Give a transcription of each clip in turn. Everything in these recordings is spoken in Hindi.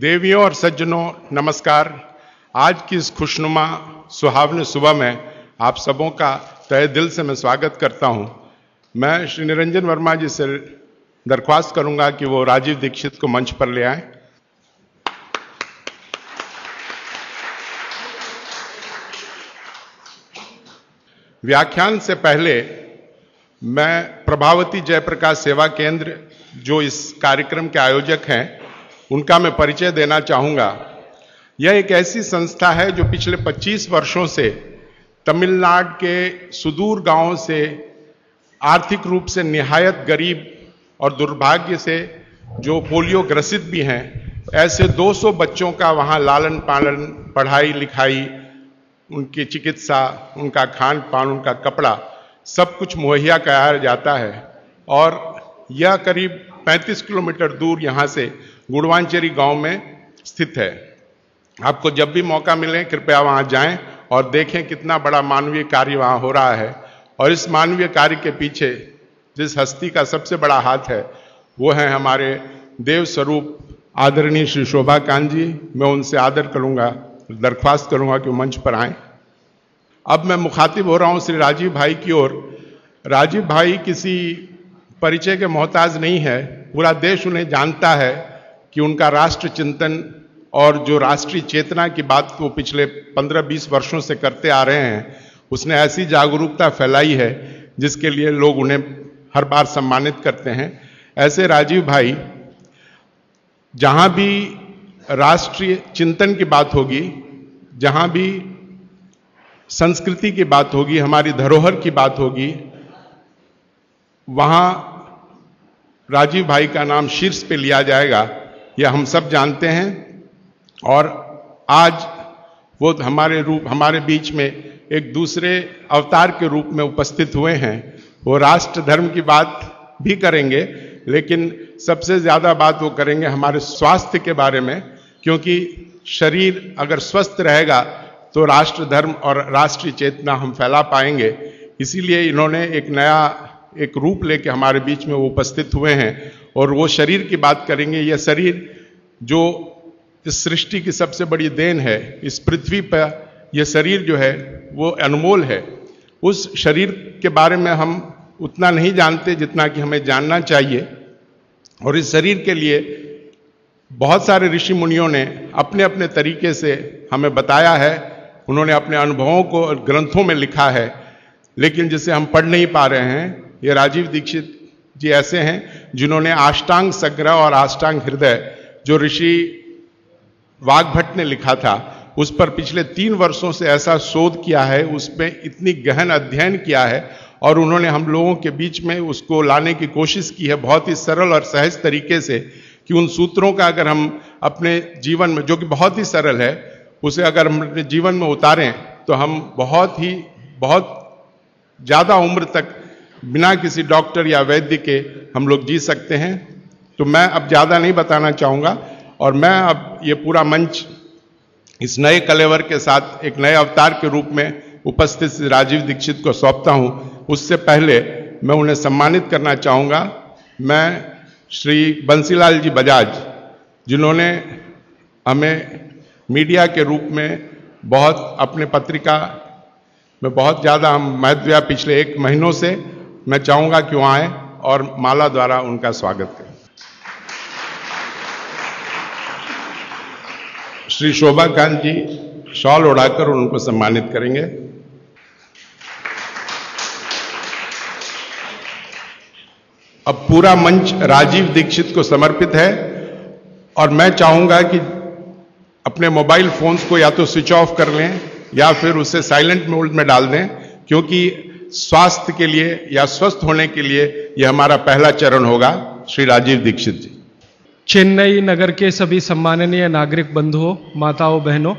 देवियों और सज्जनों नमस्कार आज की इस खुशनुमा सुहावनी सुबह में आप सबों का तय दिल से मैं स्वागत करता हूं मैं श्री निरंजन वर्मा जी से दरख्वास्त करूंगा कि वो राजीव दीक्षित को मंच पर ले आए व्याख्यान से पहले मैं प्रभावती जयप्रकाश सेवा केंद्र जो इस कार्यक्रम के आयोजक हैं उनका मैं परिचय देना चाहूँगा यह एक ऐसी संस्था है जो पिछले 25 वर्षों से तमिलनाडु के सुदूर गांवों से आर्थिक रूप से निहायत गरीब और दुर्भाग्य से जो पोलियो ग्रसित भी हैं ऐसे 200 बच्चों का वहाँ लालन पालन पढ़ाई लिखाई उनकी चिकित्सा उनका खान पान उनका कपड़ा सब कुछ मुहैया कराया जाता है और यह करीब 35 किलोमीटर दूर यहाँ से गुड़वांचेरी गांव में स्थित है आपको जब भी मौका मिले कृपया वहां जाएं और देखें कितना बड़ा मानवीय कार्य वहां हो रहा है और इस मानवीय कार्य के पीछे जिस हस्ती का सबसे बड़ा हाथ है वो है हमारे देव स्वरूप आदरणीय श्री शोभा कांत जी मैं उनसे आदर करूंगा दरख्वास्त करूंगा कि मंच पर आए अब मैं मुखातिब हो रहा हूं श्री राजीव भाई की ओर राजीव भाई किसी परिचय के मोहताज नहीं है पूरा देश उन्हें जानता है कि उनका राष्ट्र चिंतन और जो राष्ट्रीय चेतना की बात वो पिछले 15-20 वर्षों से करते आ रहे हैं उसने ऐसी जागरूकता फैलाई है जिसके लिए लोग उन्हें हर बार सम्मानित करते हैं ऐसे राजीव भाई जहाँ भी राष्ट्रीय चिंतन की बात होगी जहाँ भी संस्कृति की बात होगी हमारी धरोहर की बात होगी वहाँ राजीव भाई का नाम शीर्ष पे लिया जाएगा यह हम सब जानते हैं और आज वो हमारे रूप हमारे बीच में एक दूसरे अवतार के रूप में उपस्थित हुए हैं वो राष्ट्र धर्म की बात भी करेंगे लेकिन सबसे ज़्यादा बात वो करेंगे हमारे स्वास्थ्य के बारे में क्योंकि शरीर अगर स्वस्थ रहेगा तो राष्ट्र धर्म और राष्ट्रीय चेतना हम फैला पाएंगे इसीलिए इन्होंने एक नया एक रूप लेके हमारे बीच में वो उपस्थित हुए हैं और वो शरीर की बात करेंगे यह शरीर जो इस सृष्टि की सबसे बड़ी देन है इस पृथ्वी पर यह शरीर जो है वो अनमोल है उस शरीर के बारे में हम उतना नहीं जानते जितना कि हमें जानना चाहिए और इस शरीर के लिए बहुत सारे ऋषि मुनियों ने अपने अपने तरीके से हमें बताया है उन्होंने अपने अनुभवों को ग्रंथों में लिखा है लेकिन जिसे हम पढ़ नहीं पा रहे हैं ये राजीव दीक्षित जी ऐसे हैं जिन्होंने आष्टांग संग्रह और आष्टांग हृदय जो ऋषि वाघभट्ट ने लिखा था उस पर पिछले तीन वर्षों से ऐसा शोध किया है उसमें इतनी गहन अध्ययन किया है और उन्होंने हम लोगों के बीच में उसको लाने की कोशिश की है बहुत ही सरल और सहज तरीके से कि उन सूत्रों का अगर हम अपने जीवन में जो कि बहुत ही सरल है उसे अगर हम अपने जीवन में उतारें तो हम बहुत ही बहुत ज़्यादा उम्र तक बिना किसी डॉक्टर या वैद्य के हम लोग जी सकते हैं तो मैं अब ज़्यादा नहीं बताना चाहूँगा और मैं अब ये पूरा मंच इस नए कलेवर के साथ एक नए अवतार के रूप में उपस्थित राजीव दीक्षित को सौंपता हूँ उससे पहले मैं उन्हें सम्मानित करना चाहूँगा मैं श्री बंसीलाल जी बजाज जिन्होंने हमें मीडिया के रूप में बहुत अपने पत्रिका में बहुत ज़्यादा हम महत्व पिछले एक महीनों से मैं चाहूंगा कि वो आए और माला द्वारा उनका स्वागत करें श्री शोभा कांत जी शॉल उड़ाकर उनको सम्मानित करेंगे अब पूरा मंच राजीव दीक्षित को समर्पित है और मैं चाहूंगा कि अपने मोबाइल फोन्स को या तो स्विच ऑफ कर लें या फिर उसे साइलेंट मोड में डाल दें क्योंकि स्वास्थ्य के लिए या स्वस्थ होने के लिए यह हमारा पहला चरण होगा श्री राजीव दीक्षित जी चेन्नई नगर के सभी सम्माननीय नागरिक बंधुओं माताओं बहनों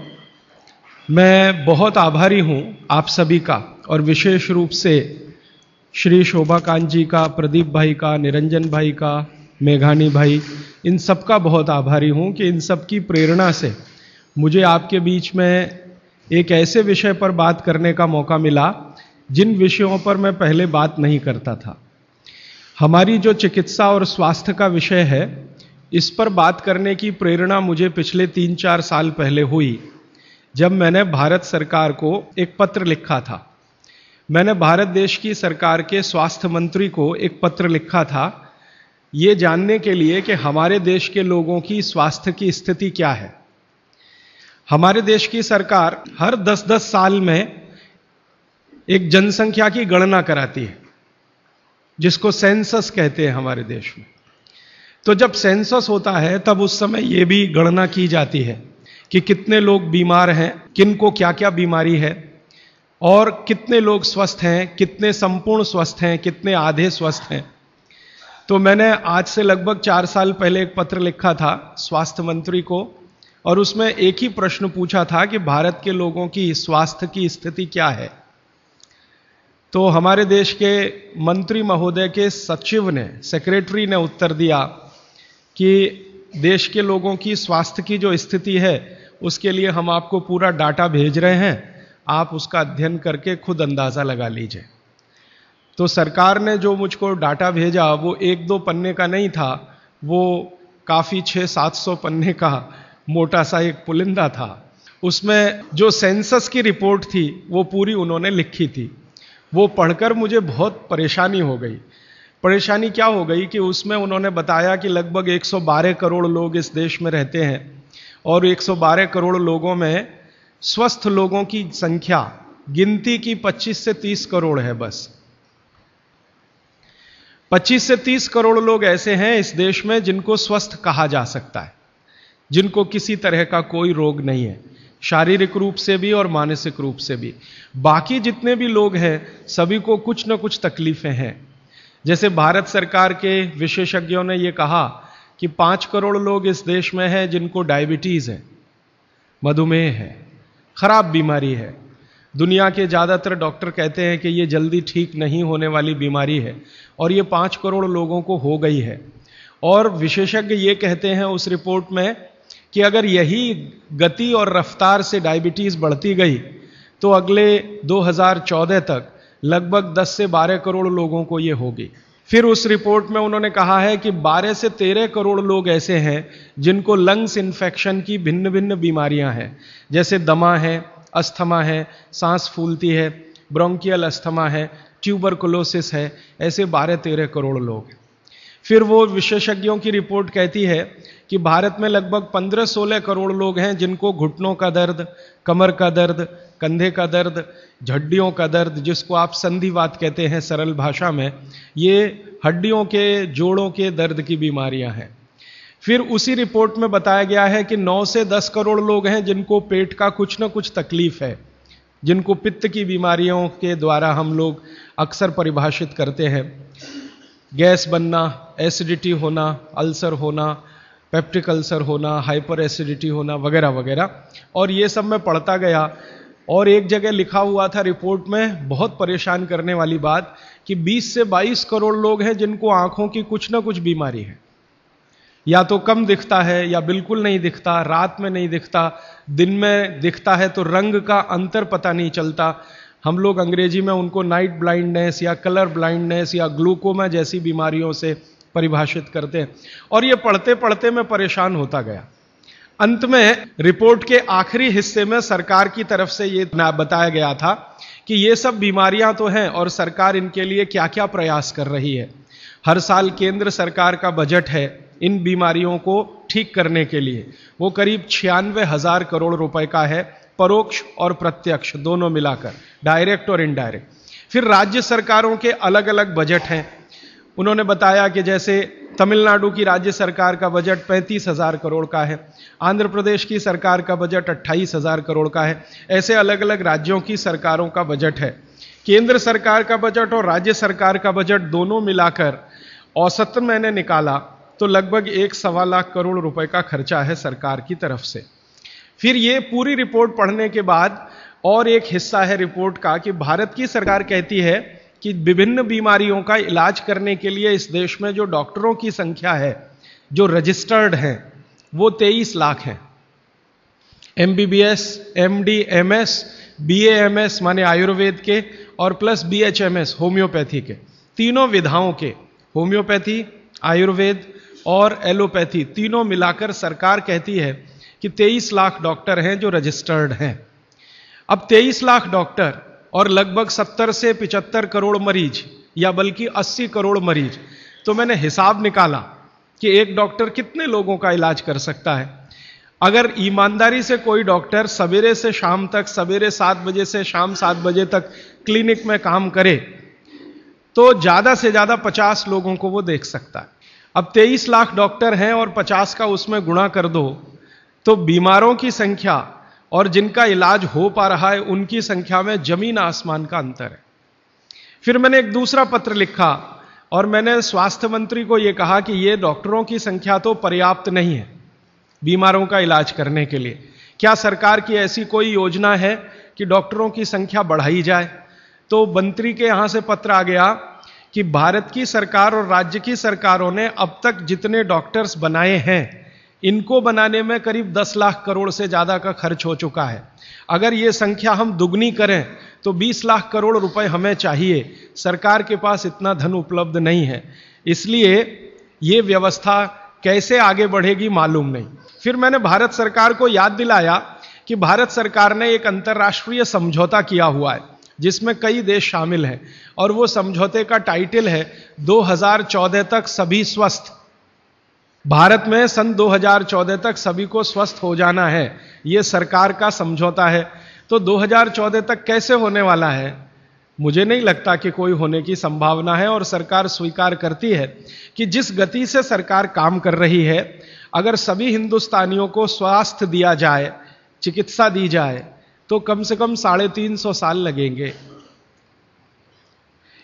मैं बहुत आभारी हूं आप सभी का और विशेष रूप से श्री शोभाकांत जी का प्रदीप भाई का निरंजन भाई का मेघानी भाई इन सब का बहुत आभारी हूं कि इन सब की प्रेरणा से मुझे आपके बीच में एक ऐसे विषय पर बात करने का मौका मिला जिन विषयों पर मैं पहले बात नहीं करता था हमारी जो चिकित्सा और स्वास्थ्य का विषय है इस पर बात करने की प्रेरणा मुझे पिछले तीन चार साल पहले हुई जब मैंने भारत सरकार को एक पत्र लिखा था मैंने भारत देश की सरकार के स्वास्थ्य मंत्री को एक पत्र लिखा था ये जानने के लिए कि हमारे देश के लोगों की स्वास्थ्य की स्थिति क्या है हमारे देश की सरकार हर 10-10 साल में एक जनसंख्या की गणना कराती है जिसको सेंसस कहते हैं हमारे देश में तो जब सेंसस होता है तब उस समय यह भी गणना की जाती है कि कितने लोग बीमार हैं किनको क्या क्या बीमारी है और कितने लोग स्वस्थ हैं कितने संपूर्ण स्वस्थ हैं कितने आधे स्वस्थ हैं तो मैंने आज से लगभग चार साल पहले एक पत्र लिखा था स्वास्थ्य मंत्री को और उसमें एक ही प्रश्न पूछा था कि भारत के लोगों की स्वास्थ्य की स्थिति क्या है तो हमारे देश के मंत्री महोदय के सचिव ने सेक्रेटरी ने उत्तर दिया कि देश के लोगों की स्वास्थ्य की जो स्थिति है उसके लिए हम आपको पूरा डाटा भेज रहे हैं आप उसका अध्ययन करके खुद अंदाज़ा लगा लीजिए तो सरकार ने जो मुझको डाटा भेजा वो एक दो पन्ने का नहीं था वो काफ़ी छः सात सौ पन्ने का मोटा सा एक पुलिंदा था उसमें जो सेंसस की रिपोर्ट थी वो पूरी उन्होंने लिखी थी वो पढ़कर मुझे बहुत परेशानी हो गई परेशानी क्या हो गई कि उसमें उन्होंने बताया कि लगभग 112 करोड़ लोग इस देश में रहते हैं और 112 करोड़ लोगों में स्वस्थ लोगों की संख्या गिनती की 25 से 30 करोड़ है बस 25 से 30 करोड़ लोग ऐसे हैं इस देश में जिनको स्वस्थ कहा जा सकता है जिनको किसी तरह का कोई रोग नहीं है शारीरिक रूप से भी और मानसिक रूप से भी बाकी जितने भी लोग हैं सभी को कुछ ना कुछ तकलीफें हैं जैसे भारत सरकार के विशेषज्ञों ने यह कहा कि पांच करोड़ लोग इस देश में हैं जिनको डायबिटीज है मधुमेह है खराब बीमारी है दुनिया के ज़्यादातर डॉक्टर कहते हैं कि ये जल्दी ठीक नहीं होने वाली बीमारी है और ये पाँच करोड़ लोगों को हो गई है और विशेषज्ञ ये कहते हैं उस रिपोर्ट में कि अगर यही गति और रफ्तार से डायबिटीज़ बढ़ती गई तो अगले 2014 तक लगभग 10 से 12 करोड़ लोगों को ये होगी फिर उस रिपोर्ट में उन्होंने कहा है कि 12 से 13 करोड़ लोग ऐसे हैं जिनको लंग्स इन्फेक्शन की भिन्न भिन्न बीमारियां हैं जैसे दमा है अस्थमा है सांस फूलती है ब्रोंकियल अस्थमा है ट्यूबरकुलोसिस है ऐसे 12-13 करोड़ लोग फिर वो विशेषज्ञों की रिपोर्ट कहती है कि भारत में लगभग 15-16 करोड़ लोग हैं जिनको घुटनों का दर्द कमर का दर्द कंधे का दर्द झड्डियों का दर्द जिसको आप संधिवात कहते हैं सरल भाषा में ये हड्डियों के जोड़ों के दर्द की बीमारियां हैं फिर उसी रिपोर्ट में बताया गया है कि 9 से 10 करोड़ लोग हैं जिनको पेट का कुछ ना कुछ तकलीफ है जिनको पित्त की बीमारियों के द्वारा हम लोग अक्सर परिभाषित करते हैं गैस बनना एसिडिटी होना अल्सर होना पेप्टिक अल्सर होना हाइपर एसिडिटी होना वगैरह वगैरह और ये सब मैं पढ़ता गया और एक जगह लिखा हुआ था रिपोर्ट में बहुत परेशान करने वाली बात कि 20 से 22 करोड़ लोग हैं जिनको आंखों की कुछ ना कुछ बीमारी है या तो कम दिखता है या बिल्कुल नहीं दिखता रात में नहीं दिखता दिन में दिखता है तो रंग का अंतर पता नहीं चलता हम लोग अंग्रेजी में उनको नाइट ब्लाइंडनेस या कलर ब्लाइंडनेस या ग्लूकोमा जैसी बीमारियों से परिभाषित करते हैं और ये पढ़ते पढ़ते मैं परेशान होता गया अंत में रिपोर्ट के आखिरी हिस्से में सरकार की तरफ से ये बताया गया था कि ये सब बीमारियां तो हैं और सरकार इनके लिए क्या क्या प्रयास कर रही है हर साल केंद्र सरकार का बजट है इन बीमारियों को ठीक करने के लिए वो करीब छियानवे हजार करोड़ रुपए का है परोक्ष और प्रत्यक्ष दोनों मिलाकर डायरेक्ट और इनडायरेक्ट फिर राज्य सरकारों के अलग अलग बजट हैं उन्होंने बताया कि जैसे तमिलनाडु की राज्य सरकार का बजट पैंतीस हजार करोड़ का है आंध्र प्रदेश की सरकार का बजट अट्ठाईस हजार करोड़ का है ऐसे अलग अलग राज्यों की सरकारों का बजट है केंद्र सरकार का बजट और राज्य सरकार का बजट दोनों मिलाकर औसत मैंने निकाला तो लगभग एक सवा लाख करोड़ रुपए का खर्चा है सरकार की तरफ से फिर ये पूरी रिपोर्ट पढ़ने के बाद और एक हिस्सा है रिपोर्ट का कि भारत की सरकार कहती है कि विभिन्न बीमारियों का इलाज करने के लिए इस देश में जो डॉक्टरों की संख्या है जो रजिस्टर्ड हैं वो तेईस लाख हैं M B B S M D M S B M S माने आयुर्वेद के और plus B H M S homeopathy के तीनों विधाओं के होम्योपैथी आयुर्वेद और एलोपैथी तीनों मिलाकर सरकार कहती है कि 23 लाख डॉक्टर हैं जो रजिस्टर्ड हैं अब 23 लाख डॉक्टर और लगभग 70 से 75 करोड़ मरीज या बल्कि 80 करोड़ मरीज तो मैंने हिसाब निकाला कि एक डॉक्टर कितने लोगों का इलाज कर सकता है अगर ईमानदारी से कोई डॉक्टर सवेरे से शाम तक सवेरे सात बजे से शाम सात बजे तक क्लिनिक में काम करे तो ज़्यादा से ज़्यादा पचास लोगों को वो देख सकता है अब तेईस लाख डॉक्टर हैं और पचास का उसमें गुणा कर दो तो बीमारों की संख्या और जिनका इलाज हो पा रहा है उनकी संख्या में जमीन आसमान का अंतर है फिर मैंने एक दूसरा पत्र लिखा और मैंने स्वास्थ्य मंत्री को यह कहा कि ये डॉक्टरों की संख्या तो पर्याप्त नहीं है बीमारों का इलाज करने के लिए क्या सरकार की ऐसी कोई योजना है कि डॉक्टरों की संख्या बढ़ाई जाए तो मंत्री के यहां से पत्र आ गया कि भारत की सरकार और राज्य की सरकारों ने अब तक जितने डॉक्टर्स बनाए हैं इनको बनाने में करीब 10 लाख करोड़ से ज़्यादा का खर्च हो चुका है अगर ये संख्या हम दुगनी करें तो 20 लाख करोड़ रुपए हमें चाहिए सरकार के पास इतना धन उपलब्ध नहीं है इसलिए ये व्यवस्था कैसे आगे बढ़ेगी मालूम नहीं फिर मैंने भारत सरकार को याद दिलाया कि भारत सरकार ने एक अंतर्राष्ट्रीय समझौता किया हुआ है जिसमें कई देश शामिल हैं और वो समझौते का टाइटल है 2014 तक सभी स्वस्थ भारत में सन 2014 तक सभी को स्वस्थ हो जाना है ये सरकार का समझौता है तो 2014 तक कैसे होने वाला है मुझे नहीं लगता कि कोई होने की संभावना है और सरकार स्वीकार करती है कि जिस गति से सरकार काम कर रही है अगर सभी हिंदुस्तानियों को स्वास्थ्य दिया जाए चिकित्सा दी जाए तो कम से कम साढ़े तीन सौ साल लगेंगे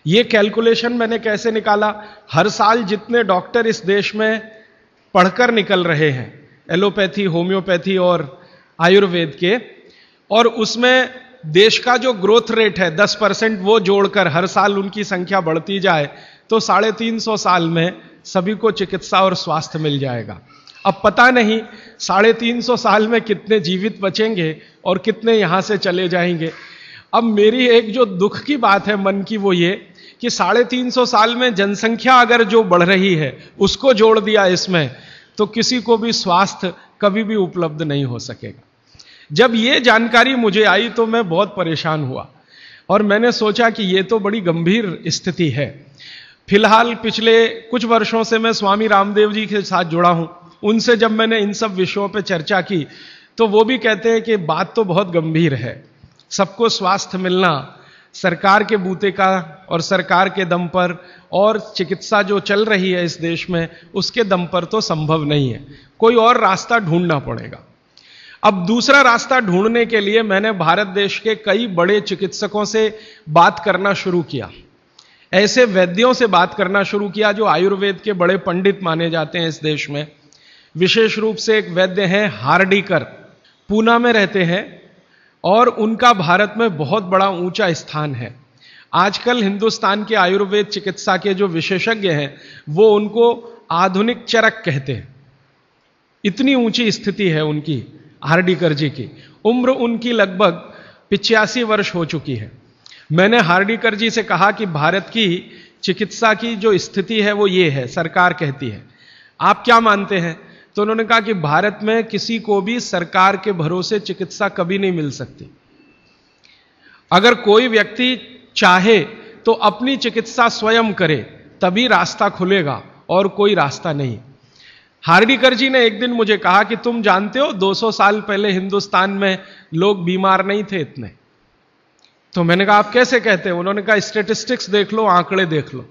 ये कैलकुलेशन मैंने कैसे निकाला हर साल जितने डॉक्टर इस देश में पढ़कर निकल रहे हैं एलोपैथी होम्योपैथी और आयुर्वेद के और उसमें देश का जो ग्रोथ रेट है 10 परसेंट वो जोड़कर हर साल उनकी संख्या बढ़ती जाए तो साढ़े तीन सौ साल में सभी को चिकित्सा और स्वास्थ्य मिल जाएगा अब पता नहीं साढ़े तीन सौ साल में कितने जीवित बचेंगे और कितने यहां से चले जाएंगे अब मेरी एक जो दुख की बात है मन की वो ये कि साढ़े तीन सौ साल में जनसंख्या अगर जो बढ़ रही है उसको जोड़ दिया इसमें तो किसी को भी स्वास्थ्य कभी भी उपलब्ध नहीं हो सकेगा जब ये जानकारी मुझे आई तो मैं बहुत परेशान हुआ और मैंने सोचा कि ये तो बड़ी गंभीर स्थिति है फिलहाल पिछले कुछ वर्षों से मैं स्वामी रामदेव जी के साथ जुड़ा हूं उनसे जब मैंने इन सब विषयों पर चर्चा की तो वो भी कहते हैं कि बात तो बहुत गंभीर है सबको स्वास्थ्य मिलना सरकार के बूते का और सरकार के दम पर और चिकित्सा जो चल रही है इस देश में उसके दम पर तो संभव नहीं है कोई और रास्ता ढूंढना पड़ेगा अब दूसरा रास्ता ढूंढने के लिए मैंने भारत देश के कई बड़े चिकित्सकों से बात करना शुरू किया ऐसे वैद्यों से बात करना शुरू किया जो आयुर्वेद के बड़े पंडित माने जाते हैं इस देश में विशेष रूप से एक वैद्य हैं हार्डिकर पूना में रहते हैं और उनका भारत में बहुत बड़ा ऊंचा स्थान है आजकल हिंदुस्तान के आयुर्वेद चिकित्सा के जो विशेषज्ञ हैं वो उनको आधुनिक चरक कहते हैं इतनी ऊंची स्थिति है उनकी हार्डिकर जी की उम्र उनकी लगभग पिचासी वर्ष हो चुकी है मैंने हार्डिकर जी से कहा कि भारत की चिकित्सा की जो स्थिति है वो ये है सरकार कहती है आप क्या मानते हैं तो उन्होंने कहा कि भारत में किसी को भी सरकार के भरोसे चिकित्सा कभी नहीं मिल सकती अगर कोई व्यक्ति चाहे तो अपनी चिकित्सा स्वयं करे तभी रास्ता खुलेगा और कोई रास्ता नहीं हार्डिकर जी ने एक दिन मुझे कहा कि तुम जानते हो 200 साल पहले हिंदुस्तान में लोग बीमार नहीं थे इतने तो मैंने कहा आप कैसे कहते हैं उन्होंने कहा स्टेटिस्टिक्स देख लो आंकड़े देख लो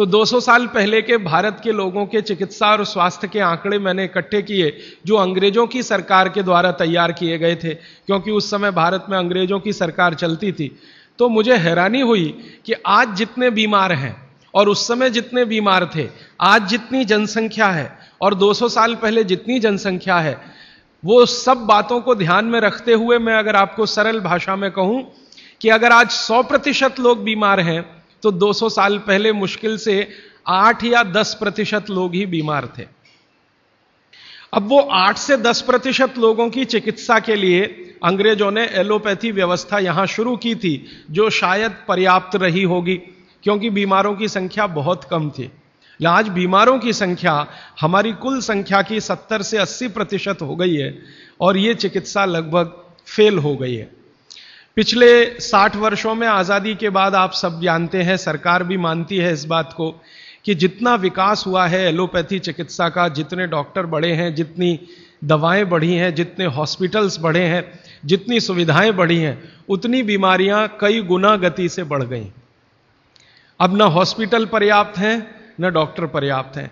तो 200 साल पहले के भारत के लोगों के चिकित्सा और स्वास्थ्य के आंकड़े मैंने इकट्ठे किए जो अंग्रेजों की सरकार के द्वारा तैयार किए गए थे क्योंकि उस समय भारत में अंग्रेजों की सरकार चलती थी तो मुझे हैरानी हुई कि आज जितने बीमार हैं और उस समय जितने बीमार थे आज जितनी जनसंख्या है और 200 साल पहले जितनी जनसंख्या है वो सब बातों को ध्यान में रखते हुए मैं अगर आपको सरल भाषा में कहूं कि अगर आज 100 प्रतिशत लोग बीमार हैं तो 200 साल पहले मुश्किल से 8 या 10 प्रतिशत लोग ही बीमार थे अब वो 8 से 10 प्रतिशत लोगों की चिकित्सा के लिए अंग्रेजों ने एलोपैथी व्यवस्था यहां शुरू की थी जो शायद पर्याप्त रही होगी क्योंकि बीमारों की संख्या बहुत कम थी आज बीमारों की संख्या हमारी कुल संख्या की 70 से 80 प्रतिशत हो गई है और ये चिकित्सा लगभग फेल हो गई है पिछले 60 वर्षों में आज़ादी के बाद आप सब जानते हैं सरकार भी मानती है इस बात को कि जितना विकास हुआ है एलोपैथी चिकित्सा का जितने डॉक्टर बढ़े हैं जितनी दवाएं बढ़ी हैं जितने हॉस्पिटल्स बढ़े हैं जितनी सुविधाएं बढ़ी हैं उतनी बीमारियां कई गुना गति से बढ़ गई अब ना हॉस्पिटल पर्याप्त हैं न डॉक्टर पर्याप्त हैं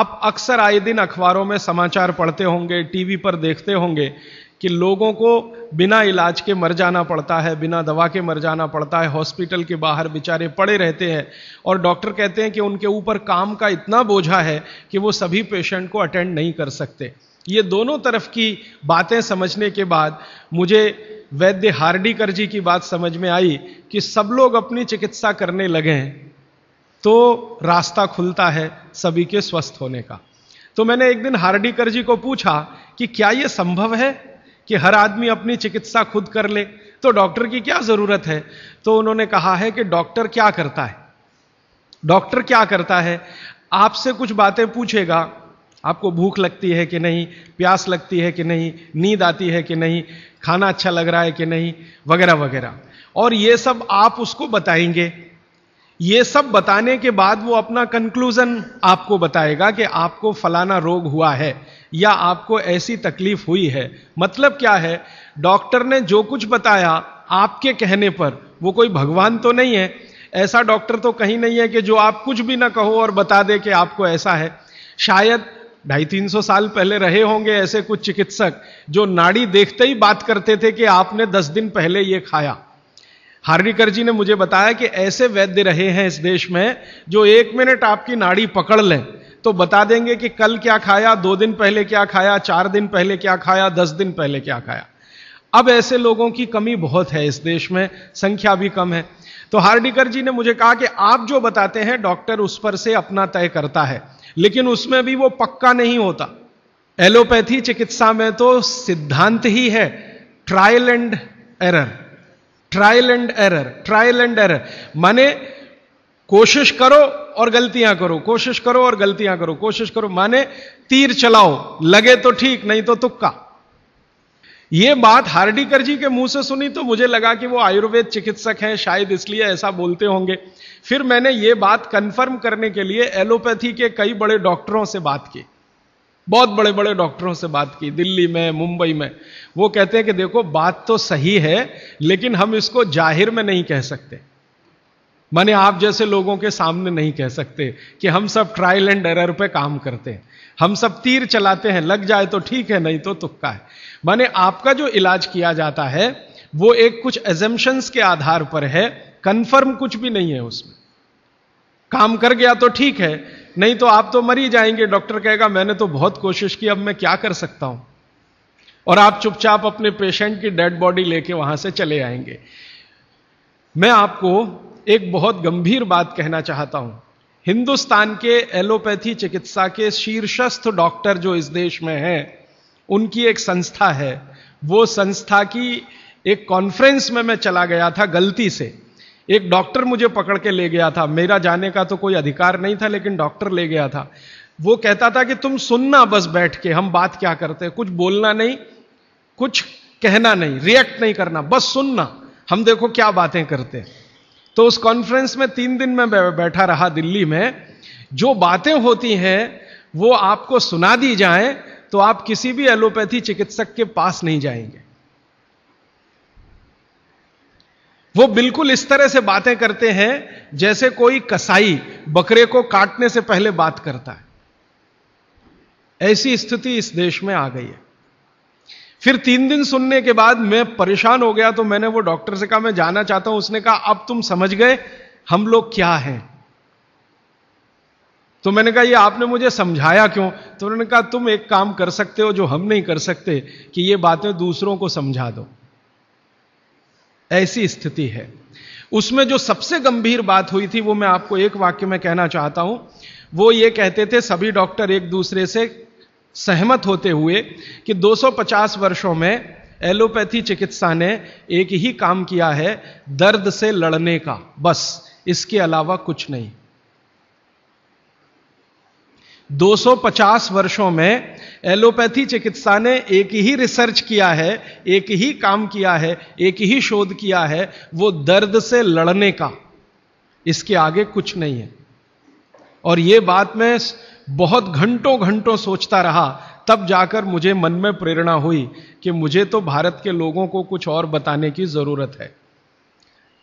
आप अक्सर आए दिन अखबारों में समाचार पढ़ते होंगे टीवी पर देखते होंगे कि लोगों को बिना इलाज के मर जाना पड़ता है बिना दवा के मर जाना पड़ता है हॉस्पिटल के बाहर बेचारे पड़े रहते हैं और डॉक्टर कहते हैं कि उनके ऊपर काम का इतना बोझा है कि वो सभी पेशेंट को अटेंड नहीं कर सकते ये दोनों तरफ की बातें समझने के बाद मुझे वैद्य हार्डीकर जी की बात समझ में आई कि सब लोग अपनी चिकित्सा करने लगे हैं तो रास्ता खुलता है सभी के स्वस्थ होने का तो मैंने एक दिन हार्डीकर जी को पूछा कि क्या यह संभव है कि हर आदमी अपनी चिकित्सा खुद कर ले तो डॉक्टर की क्या जरूरत है तो उन्होंने कहा है कि डॉक्टर क्या करता है डॉक्टर क्या करता है आपसे कुछ बातें पूछेगा आपको भूख लगती है कि नहीं प्यास लगती है कि नहीं नींद आती है कि नहीं खाना अच्छा लग रहा है कि नहीं वगैरह वगैरह और ये सब आप उसको बताएंगे ये सब बताने के बाद वो अपना कंक्लूजन आपको बताएगा कि आपको फलाना रोग हुआ है या आपको ऐसी तकलीफ हुई है मतलब क्या है डॉक्टर ने जो कुछ बताया आपके कहने पर वो कोई भगवान तो नहीं है ऐसा डॉक्टर तो कहीं नहीं है कि जो आप कुछ भी ना कहो और बता दे कि आपको ऐसा है शायद ढाई तीन सौ साल पहले रहे होंगे ऐसे कुछ चिकित्सक जो नाड़ी देखते ही बात करते थे कि आपने दस दिन पहले ये खाया हार्डिकर जी ने मुझे बताया कि ऐसे वैद्य रहे हैं इस देश में जो एक मिनट आपकी नाड़ी पकड़ लें तो बता देंगे कि कल क्या खाया दो दिन पहले क्या खाया चार दिन पहले क्या खाया दस दिन पहले क्या खाया अब ऐसे लोगों की कमी बहुत है इस देश में संख्या भी कम है तो हार्डिकर जी ने मुझे कहा कि आप जो बताते हैं डॉक्टर उस पर से अपना तय करता है लेकिन उसमें भी वो पक्का नहीं होता एलोपैथी चिकित्सा में तो सिद्धांत ही है trial and error trial and error trial and error माने कोशिश करो और गलतियां करो कोशिश करो और गलतियां करो कोशिश करो माने तीर चलाओ लगे तो ठीक नहीं तो तुक्का यह बात हार्डिकर जी के मुंह से सुनी तो मुझे लगा कि वो आयुर्वेद चिकित्सक हैं शायद इसलिए ऐसा बोलते होंगे फिर मैंने ये बात कंफर्म करने के लिए एलोपैथी के कई बड़े डॉक्टरों से बात की बहुत बड़े बड़े डॉक्टरों से बात की दिल्ली में मुंबई में वो कहते हैं कि देखो बात तो सही है लेकिन हम इसको जाहिर में नहीं कह सकते माने आप जैसे लोगों के सामने नहीं कह सकते कि हम सब ट्रायल एंड एरर पे काम करते हैं हम सब तीर चलाते हैं लग जाए तो ठीक है नहीं तो तुक्का है माने आपका जो इलाज किया जाता है वो एक कुछ एजेंशंस के आधार पर है कंफर्म कुछ भी नहीं है उसमें काम कर गया तो ठीक है नहीं तो आप तो मर ही जाएंगे डॉक्टर कहेगा मैंने तो बहुत कोशिश की अब मैं क्या कर सकता हूं और आप चुपचाप अपने पेशेंट की डेड बॉडी लेके वहां से चले आएंगे मैं आपको एक बहुत गंभीर बात कहना चाहता हूं हिंदुस्तान के एलोपैथी चिकित्सा के शीर्षस्थ डॉक्टर जो इस देश में हैं उनकी एक संस्था है वो संस्था की एक कॉन्फ्रेंस में मैं चला गया था गलती से एक डॉक्टर मुझे पकड़ के ले गया था मेरा जाने का तो कोई अधिकार नहीं था लेकिन डॉक्टर ले गया था वो कहता था कि तुम सुनना बस बैठ के हम बात क्या करते हैं कुछ बोलना नहीं कुछ कहना नहीं रिएक्ट नहीं करना बस सुनना हम देखो क्या बातें करते हैं तो उस कॉन्फ्रेंस में तीन दिन में बैठा रहा दिल्ली में जो बातें होती हैं वो आपको सुना दी जाए तो आप किसी भी एलोपैथी चिकित्सक के पास नहीं जाएंगे वो बिल्कुल इस तरह से बातें करते हैं जैसे कोई कसाई बकरे को काटने से पहले बात करता है ऐसी स्थिति इस देश में आ गई है फिर तीन दिन सुनने के बाद मैं परेशान हो गया तो मैंने वो डॉक्टर से कहा मैं जाना चाहता हूं उसने कहा अब तुम समझ गए हम लोग क्या हैं तो मैंने कहा ये आपने मुझे समझाया क्यों तो उन्होंने कहा तुम एक काम कर सकते हो जो हम नहीं कर सकते कि ये बातें दूसरों को समझा दो ऐसी स्थिति है उसमें जो सबसे गंभीर बात हुई थी वो मैं आपको एक वाक्य में कहना चाहता हूं वो ये कहते थे सभी डॉक्टर एक दूसरे से सहमत होते हुए कि 250 वर्षों में एलोपैथी चिकित्सा ने एक ही काम किया है दर्द से लड़ने का बस इसके अलावा कुछ नहीं 250 वर्षों में एलोपैथी चिकित्सा ने एक ही रिसर्च किया है एक ही काम किया है एक ही शोध किया है वो दर्द से लड़ने का इसके आगे कुछ नहीं है और ये बात मैं बहुत घंटों घंटों सोचता रहा तब जाकर मुझे मन में प्रेरणा हुई कि मुझे तो भारत के लोगों को कुछ और बताने की जरूरत है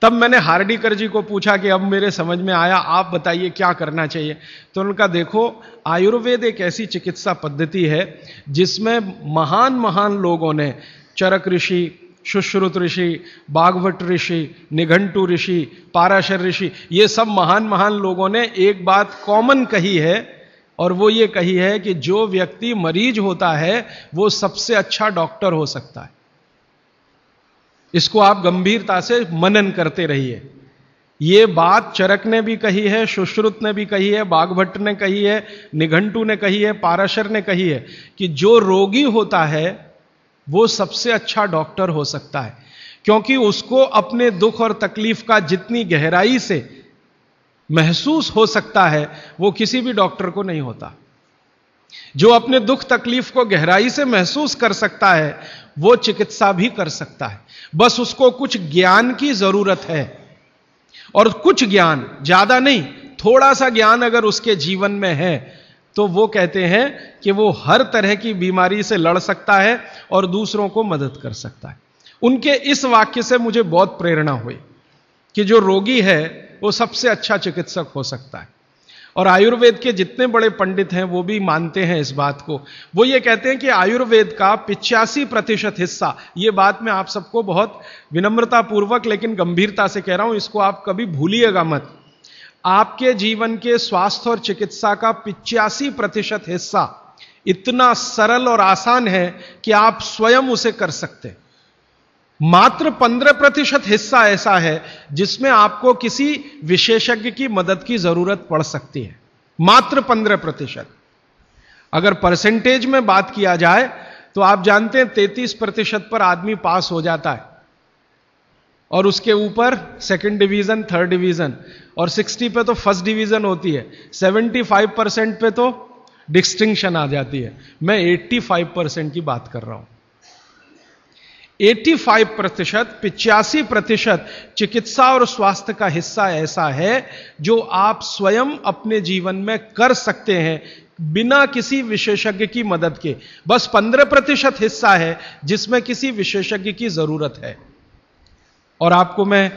तब मैंने हार्डीकर जी को पूछा कि अब मेरे समझ में आया आप बताइए क्या करना चाहिए तो उनका देखो आयुर्वेद एक ऐसी चिकित्सा पद्धति है जिसमें महान महान लोगों ने चरक ऋषि सुश्रुत ऋषि बागवट ऋषि निघंटू ऋषि पाराशर ऋषि ये सब महान महान लोगों ने एक बात कॉमन कही है और वो ये कही है कि जो व्यक्ति मरीज होता है वो सबसे अच्छा डॉक्टर हो सकता है इसको आप गंभीरता से मनन करते रहिए ये बात चरक ने भी कही है सुश्रुत ने भी कही है बाघभट्ट ने कही है निघंटू ने कही है पाराशर ने कही है कि जो रोगी होता है वो सबसे अच्छा डॉक्टर हो सकता है क्योंकि उसको अपने दुख और तकलीफ का जितनी गहराई से महसूस हो सकता है वो किसी भी डॉक्टर को नहीं होता जो अपने दुख तकलीफ को गहराई से महसूस कर सकता है वो चिकित्सा भी कर सकता है बस उसको कुछ ज्ञान की जरूरत है और कुछ ज्ञान ज्यादा नहीं थोड़ा सा ज्ञान अगर उसके जीवन में है तो वो कहते हैं कि वो हर तरह की बीमारी से लड़ सकता है और दूसरों को मदद कर सकता है उनके इस वाक्य से मुझे बहुत प्रेरणा हुई कि जो रोगी है वो सबसे अच्छा चिकित्सक हो सकता है और आयुर्वेद के जितने बड़े पंडित हैं वो भी मानते हैं इस बात को वो ये कहते हैं कि आयुर्वेद का पिचासी प्रतिशत हिस्सा ये बात मैं आप सबको बहुत विनम्रतापूर्वक लेकिन गंभीरता से कह रहा हूं इसको आप कभी भूलिएगा मत आपके जीवन के स्वास्थ्य और चिकित्सा का पिचासी प्रतिशत हिस्सा इतना सरल और आसान है कि आप स्वयं उसे कर सकते हैं मात्र पंद्रह प्रतिशत हिस्सा ऐसा है जिसमें आपको किसी विशेषज्ञ की मदद की जरूरत पड़ सकती है मात्र पंद्रह प्रतिशत अगर परसेंटेज में बात किया जाए तो आप जानते हैं तैतीस प्रतिशत पर आदमी पास हो जाता है और उसके ऊपर सेकंड डिवीजन थर्ड डिवीजन और 60 पे तो फर्स्ट डिवीजन होती है 75 परसेंट पे तो डिस्टिंक्शन आ जाती है मैं 85 परसेंट की बात कर रहा हूं 85 प्रतिशत पिचासी प्रतिशत चिकित्सा और स्वास्थ्य का हिस्सा ऐसा है जो आप स्वयं अपने जीवन में कर सकते हैं बिना किसी विशेषज्ञ की मदद के बस 15 प्रतिशत हिस्सा है जिसमें किसी विशेषज्ञ की जरूरत है और आपको मैं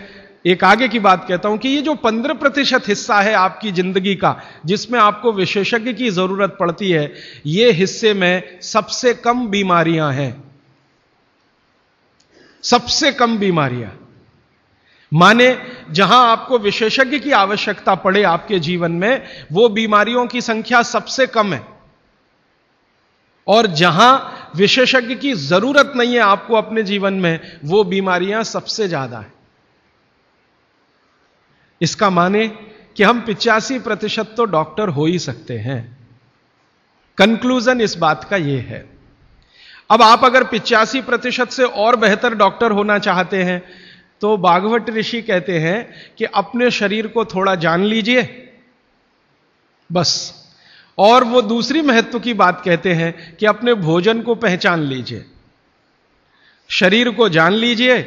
एक आगे की बात कहता हूं कि ये जो 15 प्रतिशत हिस्सा है आपकी जिंदगी का जिसमें आपको विशेषज्ञ की जरूरत पड़ती है ये हिस्से में सबसे कम बीमारियां हैं सबसे कम बीमारियां माने जहां आपको विशेषज्ञ की आवश्यकता पड़े आपके जीवन में वो बीमारियों की संख्या सबसे कम है और जहां विशेषज्ञ की जरूरत नहीं है आपको अपने जीवन में वो बीमारियां सबसे ज्यादा है इसका माने कि हम पिचासी प्रतिशत तो डॉक्टर हो ही सकते हैं कंक्लूजन इस बात का यह है अब आप अगर पिचासी प्रतिशत से और बेहतर डॉक्टर होना चाहते हैं तो बाघवट ऋषि कहते हैं कि अपने शरीर को थोड़ा जान लीजिए बस और वो दूसरी महत्व की बात कहते हैं कि अपने भोजन को पहचान लीजिए शरीर को जान लीजिए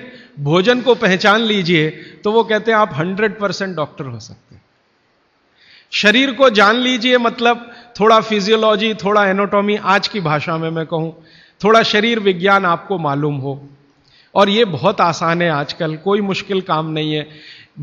भोजन को पहचान लीजिए तो वो कहते हैं आप 100 परसेंट डॉक्टर हो सकते हैं शरीर को जान लीजिए मतलब थोड़ा फिजियोलॉजी थोड़ा एनाटॉमी आज की भाषा में मैं कहूं थोड़ा शरीर विज्ञान आपको मालूम हो और ये बहुत आसान है आजकल कोई मुश्किल काम नहीं है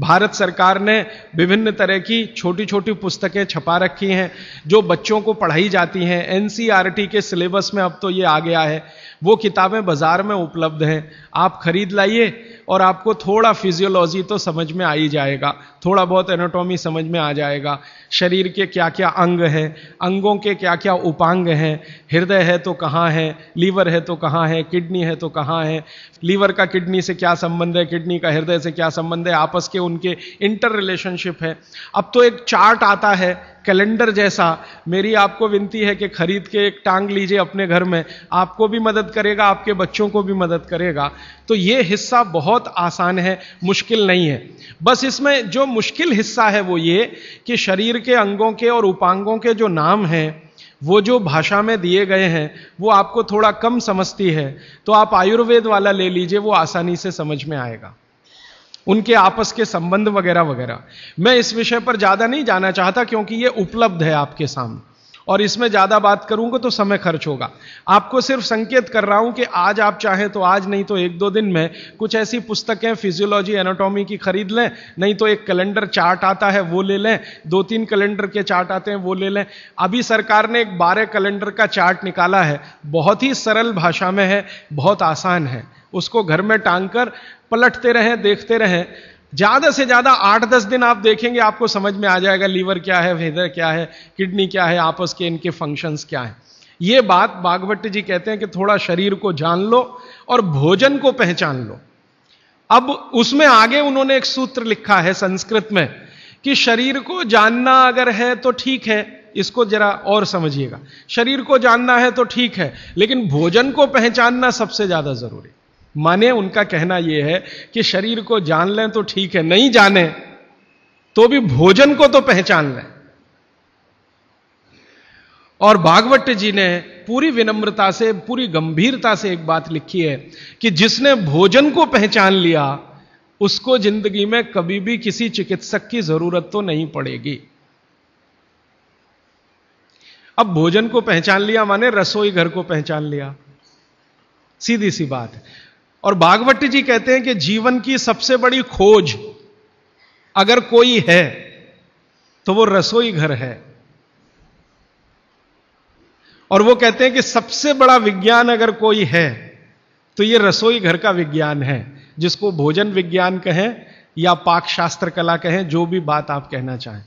भारत सरकार ने विभिन्न तरह की छोटी छोटी पुस्तकें छपा रखी हैं जो बच्चों को पढ़ाई जाती हैं एनसीईआरटी e के सिलेबस में अब तो ये आ गया है वो किताबें बाजार में उपलब्ध हैं आप खरीद लाइए और आपको थोड़ा फिजियोलॉजी तो समझ में आ ही जाएगा थोड़ा बहुत एनाटॉमी समझ में आ जाएगा शरीर के क्या क्या अंग हैं अंगों के क्या क्या उपांग हैं हृदय है तो कहाँ है लीवर है तो कहाँ है किडनी है तो कहाँ है लीवर का किडनी से क्या संबंध है किडनी का हृदय से क्या संबंध है आपस के उनके इंटर रिलेशनशिप है अब तो एक चार्ट आता है कैलेंडर जैसा मेरी आपको विनती है कि खरीद के एक टांग लीजिए अपने घर में आपको भी मदद करेगा आपके बच्चों को भी मदद करेगा तो ये हिस्सा बहुत आसान है मुश्किल नहीं है बस इसमें जो मुश्किल हिस्सा है वो ये कि शरीर के अंगों के और उपांगों के जो नाम हैं वो जो भाषा में दिए गए हैं वो आपको थोड़ा कम समझती है तो आप आयुर्वेद वाला ले लीजिए वो आसानी से समझ में आएगा उनके आपस के संबंध वगैरह वगैरह मैं इस विषय पर ज्यादा नहीं जाना चाहता क्योंकि ये उपलब्ध है आपके सामने और इसमें ज़्यादा बात करूंगा तो समय खर्च होगा आपको सिर्फ संकेत कर रहा हूं कि आज आप चाहें तो आज नहीं तो एक दो दिन में कुछ ऐसी पुस्तकें फिजियोलॉजी एनाटॉमी की खरीद लें नहीं तो एक कैलेंडर चार्ट आता है वो ले लें दो तीन कैलेंडर के चार्ट आते हैं वो ले लें अभी सरकार ने एक बारह कैलेंडर का चार्ट निकाला है बहुत ही सरल भाषा में है बहुत आसान है उसको घर में टांग कर पलटते रहें देखते रहें ज्यादा से ज्यादा आठ दस दिन आप देखेंगे आपको समझ में आ जाएगा लीवर क्या है हृदय क्या है किडनी क्या है आपस के इनके फंक्शंस क्या है ये बात बागवट जी कहते हैं कि थोड़ा शरीर को जान लो और भोजन को पहचान लो अब उसमें आगे उन्होंने एक सूत्र लिखा है संस्कृत में कि शरीर को जानना अगर है तो ठीक है इसको जरा और समझिएगा शरीर को जानना है तो ठीक है लेकिन भोजन को पहचानना सबसे ज्यादा जरूरी माने उनका कहना यह है कि शरीर को जान लें तो ठीक है नहीं जाने तो भी भोजन को तो पहचान लें और भागवत जी ने पूरी विनम्रता से पूरी गंभीरता से एक बात लिखी है कि जिसने भोजन को पहचान लिया उसको जिंदगी में कभी भी किसी चिकित्सक की जरूरत तो नहीं पड़ेगी अब भोजन को पहचान लिया माने रसोई घर को पहचान लिया सीधी सी बात और भागवती जी कहते हैं कि जीवन की सबसे बड़ी खोज अगर कोई है तो वो रसोई घर है और वो कहते हैं कि सबसे बड़ा विज्ञान अगर कोई है तो ये रसोई घर का विज्ञान है जिसको भोजन विज्ञान कहें या पाक शास्त्र कला कहें जो भी बात आप कहना चाहें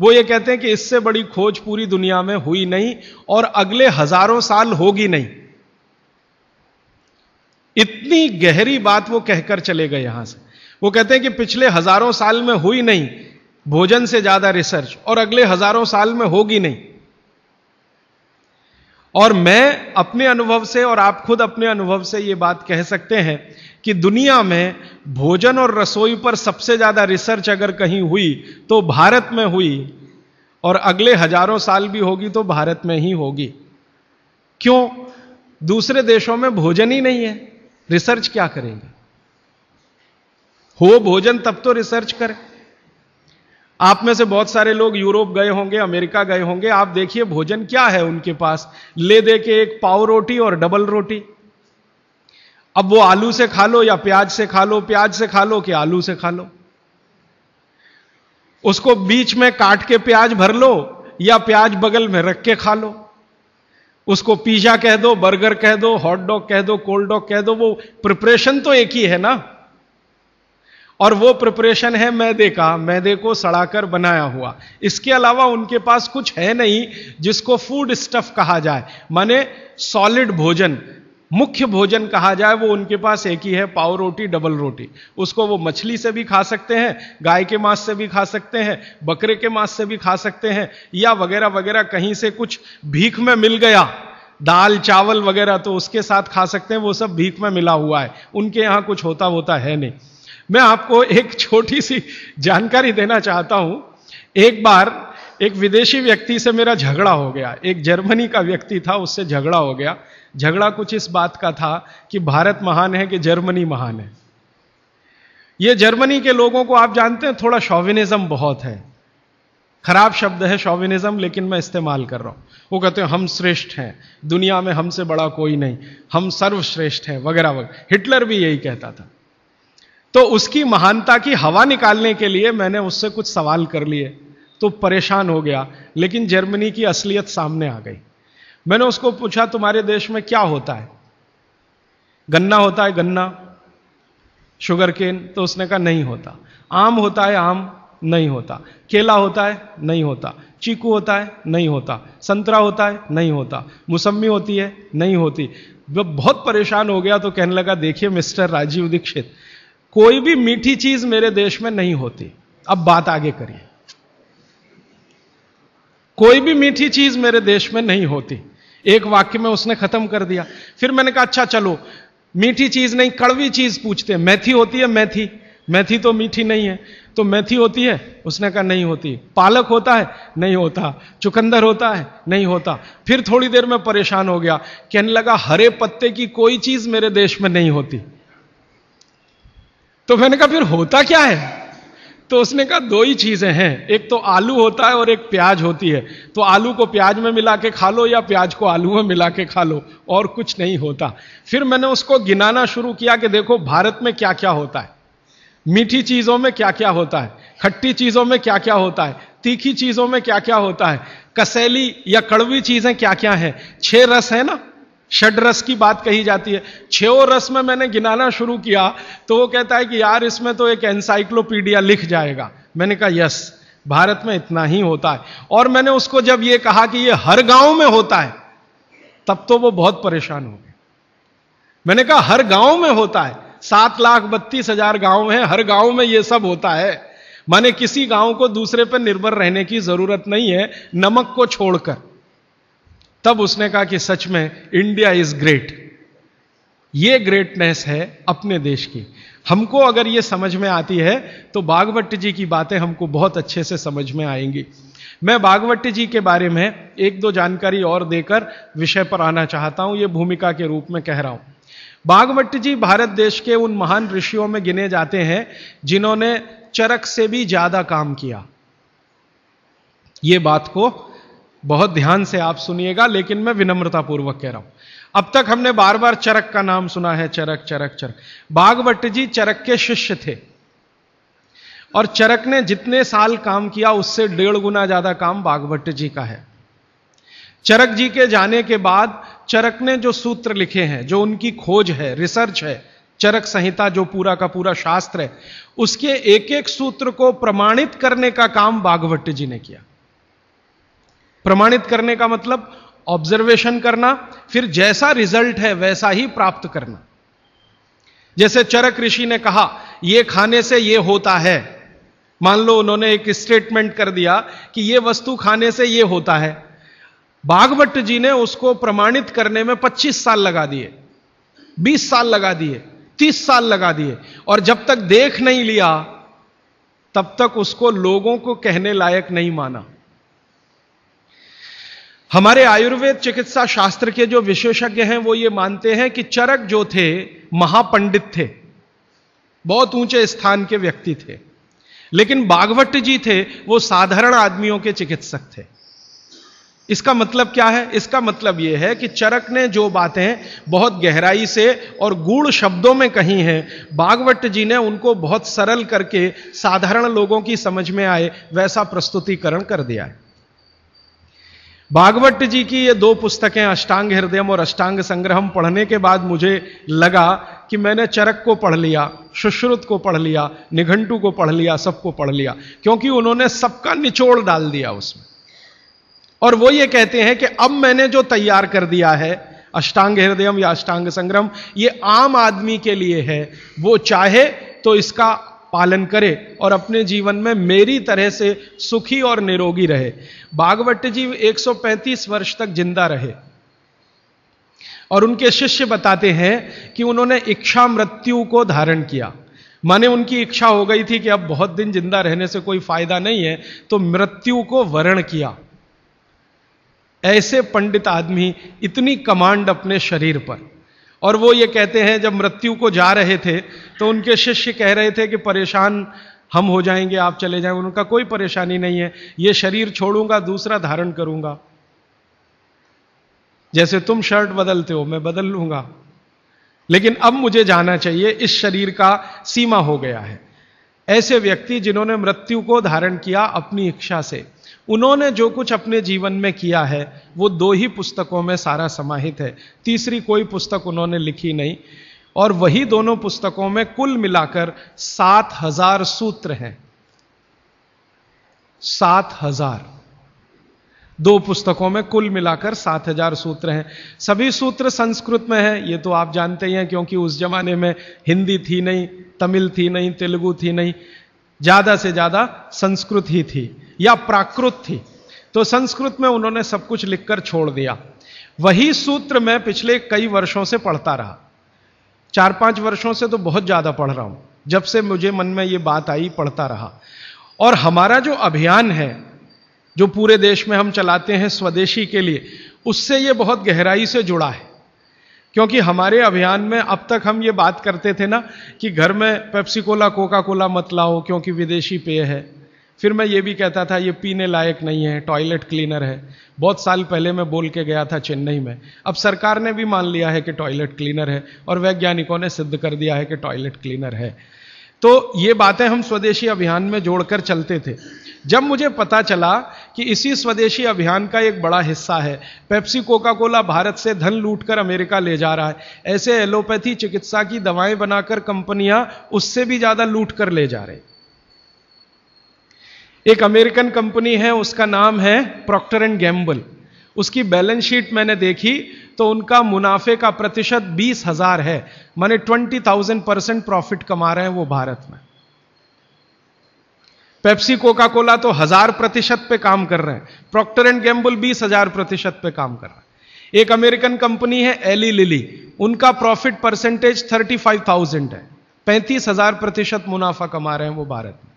वो ये कहते हैं कि इससे बड़ी खोज पूरी दुनिया में हुई नहीं और अगले हजारों साल होगी नहीं इतनी गहरी बात वो कहकर चले गए यहां से वो कहते हैं कि पिछले हजारों साल में हुई नहीं भोजन से ज्यादा रिसर्च और अगले हजारों साल में होगी नहीं और मैं अपने अनुभव से और आप खुद अपने अनुभव से ये बात कह सकते हैं कि दुनिया में भोजन और रसोई पर सबसे ज्यादा रिसर्च अगर कहीं हुई तो भारत में हुई और अगले हजारों साल भी होगी तो भारत में ही होगी क्यों दूसरे देशों में भोजन ही नहीं है रिसर्च क्या करेंगे हो भोजन तब तो रिसर्च करें आप में से बहुत सारे लोग यूरोप गए होंगे अमेरिका गए होंगे आप देखिए भोजन क्या है उनके पास ले दे के एक पाव रोटी और डबल रोटी अब वो आलू से खा लो या प्याज से खा लो प्याज से खा लो कि आलू से खा लो उसको बीच में काट के प्याज भर लो या प्याज बगल में रख के खा लो उसको पिज्जा कह दो बर्गर कह दो हॉट डॉग कह दो कोल्ड डॉग कह दो वो प्रिपरेशन तो एक ही है ना और वो प्रिपरेशन है मैदे का मैदे को सड़ाकर बनाया हुआ इसके अलावा उनके पास कुछ है नहीं जिसको फूड स्टफ कहा जाए माने सॉलिड भोजन मुख्य भोजन कहा जाए वो उनके पास एक ही है पाव रोटी डबल रोटी उसको वो मछली से भी खा सकते हैं गाय के मांस से भी खा सकते हैं बकरे के मांस से भी खा सकते हैं या वगैरह वगैरह कहीं से कुछ भीख में मिल गया दाल चावल वगैरह तो उसके साथ खा सकते हैं वो सब भीख में मिला हुआ है उनके यहाँ कुछ होता होता है नहीं मैं आपको एक छोटी सी जानकारी देना चाहता हूं एक बार एक विदेशी व्यक्ति से मेरा झगड़ा हो गया एक जर्मनी का व्यक्ति था उससे झगड़ा हो गया झगड़ा कुछ इस बात का था कि भारत महान है कि जर्मनी महान है ये जर्मनी के लोगों को आप जानते हैं थोड़ा शॉविनिज्म बहुत है खराब शब्द है शॉविनिज्म लेकिन मैं इस्तेमाल कर रहा हूं वो कहते हैं हम श्रेष्ठ हैं दुनिया में हमसे बड़ा कोई नहीं हम सर्वश्रेष्ठ हैं वगैरह वगैरह हिटलर भी यही कहता था तो उसकी महानता की हवा निकालने के लिए मैंने उससे कुछ सवाल कर लिए तो परेशान हो गया लेकिन जर्मनी की असलियत सामने आ गई मैंने उसको पूछा तुम्हारे देश में क्या होता है गन्ना होता है गन्ना शुगर केन तो उसने कहा नहीं होता आम होता है आम नहीं होता केला होता है नहीं होता चीकू होता है नहीं होता संतरा होता है नहीं होता मौसम्मी होती है नहीं होती वह बहुत परेशान हो गया तो कहने लगा देखिए मिस्टर राजीव दीक्षित कोई भी मीठी चीज मेरे देश में नहीं होती अब बात आगे करिए कोई भी मीठी चीज मेरे देश में नहीं होती एक वाक्य में उसने खत्म कर दिया फिर मैंने कहा अच्छा चलो मीठी चीज नहीं कड़वी चीज पूछते हैं होती है मैथी मैथी तो मीठी नहीं है तो मैथी होती है उसने कहा नहीं होती पालक होता है नहीं होता चुकंदर होता है नहीं होता फिर थोड़ी देर में परेशान हो गया कहने लगा हरे पत्ते की कोई चीज मेरे देश में नहीं होती तो मैंने कहा फिर होता क्या है तो उसने कहा दो ही चीजें हैं एक तो आलू होता है और एक प्याज होती है तो आलू को प्याज में मिला के खा लो या प्याज को आलू में मिला के खा लो और कुछ नहीं होता फिर मैंने उसको गिनाना शुरू किया कि देखो भारत में क्या क्या होता है मीठी चीजों में क्या क्या होता है खट्टी चीजों में क्या क्या होता है तीखी चीजों में क्या क्या होता है कसैली या कड़वी चीजें क्या क्या हैं छह रस है ना षड रस की बात कही जाती है छो रस में मैंने गिनाना शुरू किया तो वो कहता है कि यार इसमें तो एक एनसाइक्लोपीडिया लिख जाएगा मैंने कहा यस भारत में इतना ही होता है और मैंने उसको जब ये कहा कि ये हर गांव में होता है तब तो वो बहुत परेशान हो गए मैंने कहा हर गांव में होता है सात लाख बत्तीस हजार गांव है हर गांव में ये सब होता है माने किसी गांव को दूसरे पर निर्भर रहने की जरूरत नहीं है नमक को छोड़कर तब उसने कहा कि सच में इंडिया इज ग्रेट ये ग्रेटनेस है अपने देश की हमको अगर ये समझ में आती है तो बागवट जी की बातें हमको बहुत अच्छे से समझ में आएंगी मैं बागवट जी के बारे में एक दो जानकारी और देकर विषय पर आना चाहता हूं ये भूमिका के रूप में कह रहा हूं बागवट जी भारत देश के उन महान ऋषियों में गिने जाते हैं जिन्होंने चरक से भी ज्यादा काम किया ये बात को बहुत ध्यान से आप सुनिएगा लेकिन मैं विनम्रतापूर्वक कह रहा हूं अब तक हमने बार बार चरक का नाम सुना है चरक चरक चरक बागवट जी चरक के शिष्य थे और चरक ने जितने साल काम किया उससे डेढ़ गुना ज्यादा काम बागवट जी का है चरक जी के जाने के बाद चरक ने जो सूत्र लिखे हैं जो उनकी खोज है रिसर्च है चरक संहिता जो पूरा का पूरा शास्त्र है उसके एक एक सूत्र को प्रमाणित करने का काम बागवट जी ने किया प्रमाणित करने का मतलब ऑब्जर्वेशन करना फिर जैसा रिजल्ट है वैसा ही प्राप्त करना जैसे चरक ऋषि ने कहा यह खाने से यह होता है मान लो उन्होंने एक स्टेटमेंट कर दिया कि यह वस्तु खाने से यह होता है भागवत जी ने उसको प्रमाणित करने में 25 साल लगा दिए 20 साल लगा दिए 30 साल लगा दिए और जब तक देख नहीं लिया तब तक उसको लोगों को कहने लायक नहीं माना हमारे आयुर्वेद चिकित्सा शास्त्र के जो विशेषज्ञ हैं वो ये मानते हैं कि चरक जो थे महापंडित थे बहुत ऊंचे स्थान के व्यक्ति थे लेकिन बागवट जी थे वो साधारण आदमियों के चिकित्सक थे इसका मतलब क्या है इसका मतलब यह है कि चरक ने जो बातें बहुत गहराई से और गूढ़ शब्दों में कही हैं बागवट जी ने उनको बहुत सरल करके साधारण लोगों की समझ में आए वैसा प्रस्तुतिकरण कर दिया है भागवत जी की ये दो पुस्तकें अष्टांग हृदयम और अष्टांग संग्रहम पढ़ने के बाद मुझे लगा कि मैंने चरक को पढ़ लिया सुश्रुत को पढ़ लिया निघंटू को पढ़ लिया सबको पढ़ लिया क्योंकि उन्होंने सबका निचोड़ डाल दिया उसमें और वो ये कहते हैं कि अब मैंने जो तैयार कर दिया है अष्टांग हृदयम या अष्टांग संग्रम ये आम आदमी के लिए है वो चाहे तो इसका पालन करे और अपने जीवन में मेरी तरह से सुखी और निरोगी रहे भागवत जी 135 वर्ष तक जिंदा रहे और उनके शिष्य बताते हैं कि उन्होंने इच्छा मृत्यु को धारण किया माने उनकी इच्छा हो गई थी कि अब बहुत दिन जिंदा रहने से कोई फायदा नहीं है तो मृत्यु को वरण किया ऐसे पंडित आदमी इतनी कमांड अपने शरीर पर और वो ये कहते हैं जब मृत्यु को जा रहे थे तो उनके शिष्य कह रहे थे कि परेशान हम हो जाएंगे आप चले जाएंगे उनका कोई परेशानी नहीं है ये शरीर छोड़ूंगा दूसरा धारण करूंगा जैसे तुम शर्ट बदलते हो मैं बदल लूंगा लेकिन अब मुझे जाना चाहिए इस शरीर का सीमा हो गया है ऐसे व्यक्ति जिन्होंने मृत्यु को धारण किया अपनी इच्छा से उन्होंने जो कुछ अपने जीवन में किया है वो दो ही पुस्तकों में सारा समाहित है तीसरी कोई पुस्तक उन्होंने लिखी नहीं और वही दोनों पुस्तकों में कुल मिलाकर सात हजार सूत्र हैं सात हजार दो पुस्तकों में कुल मिलाकर सात हजार सूत्र हैं सभी सूत्र संस्कृत में हैं ये तो आप जानते ही हैं क्योंकि उस जमाने में हिंदी थी नहीं तमिल थी नहीं तेलुगु थी नहीं ज्यादा से ज्यादा संस्कृत ही थी या प्राकृत थी तो संस्कृत में उन्होंने सब कुछ लिखकर छोड़ दिया वही सूत्र मैं पिछले कई वर्षों से पढ़ता रहा चार पांच वर्षों से तो बहुत ज्यादा पढ़ रहा हूं जब से मुझे मन में ये बात आई पढ़ता रहा और हमारा जो अभियान है जो पूरे देश में हम चलाते हैं स्वदेशी के लिए उससे ये बहुत गहराई से जुड़ा है क्योंकि हमारे अभियान में अब तक हम ये बात करते थे ना कि घर में पेप्सी कोला कोका कोला मत लाओ क्योंकि विदेशी पेय है फिर मैं ये भी कहता था ये पीने लायक नहीं है टॉयलेट क्लीनर है बहुत साल पहले मैं बोल के गया था चेन्नई में अब सरकार ने भी मान लिया है कि टॉयलेट क्लीनर है और वैज्ञानिकों ने सिद्ध कर दिया है कि टॉयलेट क्लीनर है तो ये बातें हम स्वदेशी अभियान में जोड़कर चलते थे जब मुझे पता चला कि इसी स्वदेशी अभियान का एक बड़ा हिस्सा है पेप्सी कोका कोला भारत से धन लूटकर अमेरिका ले जा रहा है ऐसे एलोपैथी चिकित्सा की दवाएं बनाकर कंपनियां उससे भी ज़्यादा लूट कर ले जा रही एक अमेरिकन कंपनी है उसका नाम है प्रॉक्टर एंड गैम्बल उसकी बैलेंस शीट मैंने देखी तो उनका मुनाफे का प्रतिशत बीस हजार है माने ट्वेंटी थाउजेंड परसेंट प्रॉफिट कमा रहे हैं वो भारत में पेप्सी कोका कोला तो हजार प्रतिशत पे काम कर रहे हैं प्रॉक्टर एंड गैम्बल बीस हजार प्रतिशत पे काम कर रहे हैं एक अमेरिकन कंपनी है एली लिली उनका profit percentage thirty five thousand है पैंतीस हजार प्रतिशत मुनाफा कमा रहे हैं वो भारत में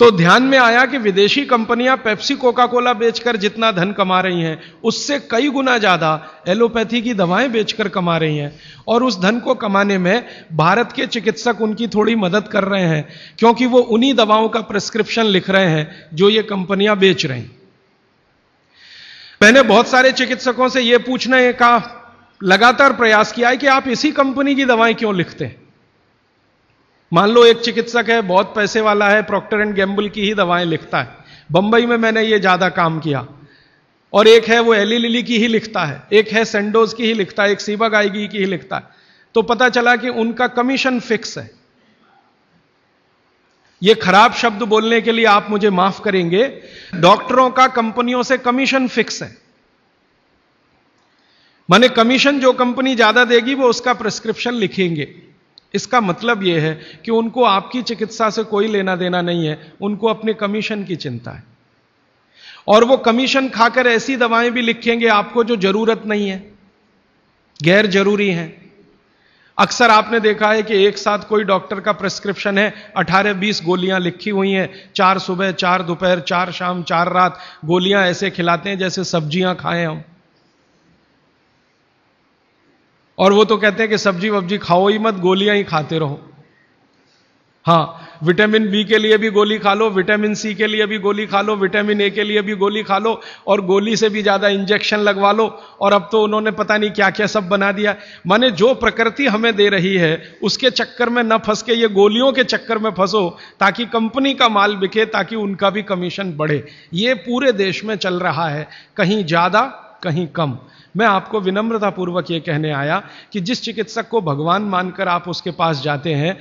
तो ध्यान में आया कि विदेशी कंपनियां पेप्सी कोका कोला बेचकर जितना धन कमा रही हैं उससे कई गुना ज्यादा एलोपैथी की दवाएं बेचकर कमा रही हैं और उस धन को कमाने में भारत के चिकित्सक उनकी थोड़ी मदद कर रहे हैं क्योंकि वो उन्हीं दवाओं का प्रिस्क्रिप्शन लिख रहे हैं जो ये कंपनियां बेच रही मैंने बहुत सारे चिकित्सकों से यह पूछने का लगातार प्रयास किया है कि आप इसी कंपनी की दवाएं क्यों लिखते हैं मान लो एक चिकित्सक है बहुत पैसे वाला है प्रॉक्टर एंड गैम्बल की ही दवाएं लिखता है बंबई में मैंने ये ज्यादा काम किया और एक है वो एली लिली की ही लिखता है एक है सेंडोज की ही लिखता है एक सीबा गायगी की ही लिखता है तो पता चला कि उनका कमीशन फिक्स है ये खराब शब्द बोलने के लिए आप मुझे माफ करेंगे डॉक्टरों का कंपनियों से कमीशन फिक्स है माने कमीशन जो कंपनी ज्यादा देगी वो उसका प्रिस्क्रिप्शन लिखेंगे इसका मतलब यह है कि उनको आपकी चिकित्सा से कोई लेना देना नहीं है उनको अपने कमीशन की चिंता है और वो कमीशन खाकर ऐसी दवाएं भी लिखेंगे आपको जो जरूरत नहीं है गैर जरूरी हैं अक्सर आपने देखा है कि एक साथ कोई डॉक्टर का प्रिस्क्रिप्शन है 18-20 गोलियां लिखी हुई हैं चार सुबह चार दोपहर चार शाम चार रात गोलियां ऐसे खिलाते हैं जैसे सब्जियां खाएं हम और वो तो कहते हैं कि सब्जी वब्जी खाओ ही मत गोलियां ही खाते रहो हाँ विटामिन बी के लिए भी गोली खा लो विटामिन सी के लिए भी गोली खा लो विटामिन ए के लिए भी गोली खा लो और गोली से भी ज्यादा इंजेक्शन लगवा लो और अब तो उन्होंने पता नहीं क्या क्या सब बना दिया माने जो प्रकृति हमें दे रही है उसके चक्कर में न फंस के ये गोलियों के चक्कर में फंसो ताकि कंपनी का माल बिके ताकि उनका भी कमीशन बढ़े ये पूरे देश में चल रहा है कहीं ज्यादा कहीं कम मैं आपको विनम्रता पूर्वक ये कहने आया कि जिस चिकित्सक को भगवान मानकर आप उसके पास जाते हैं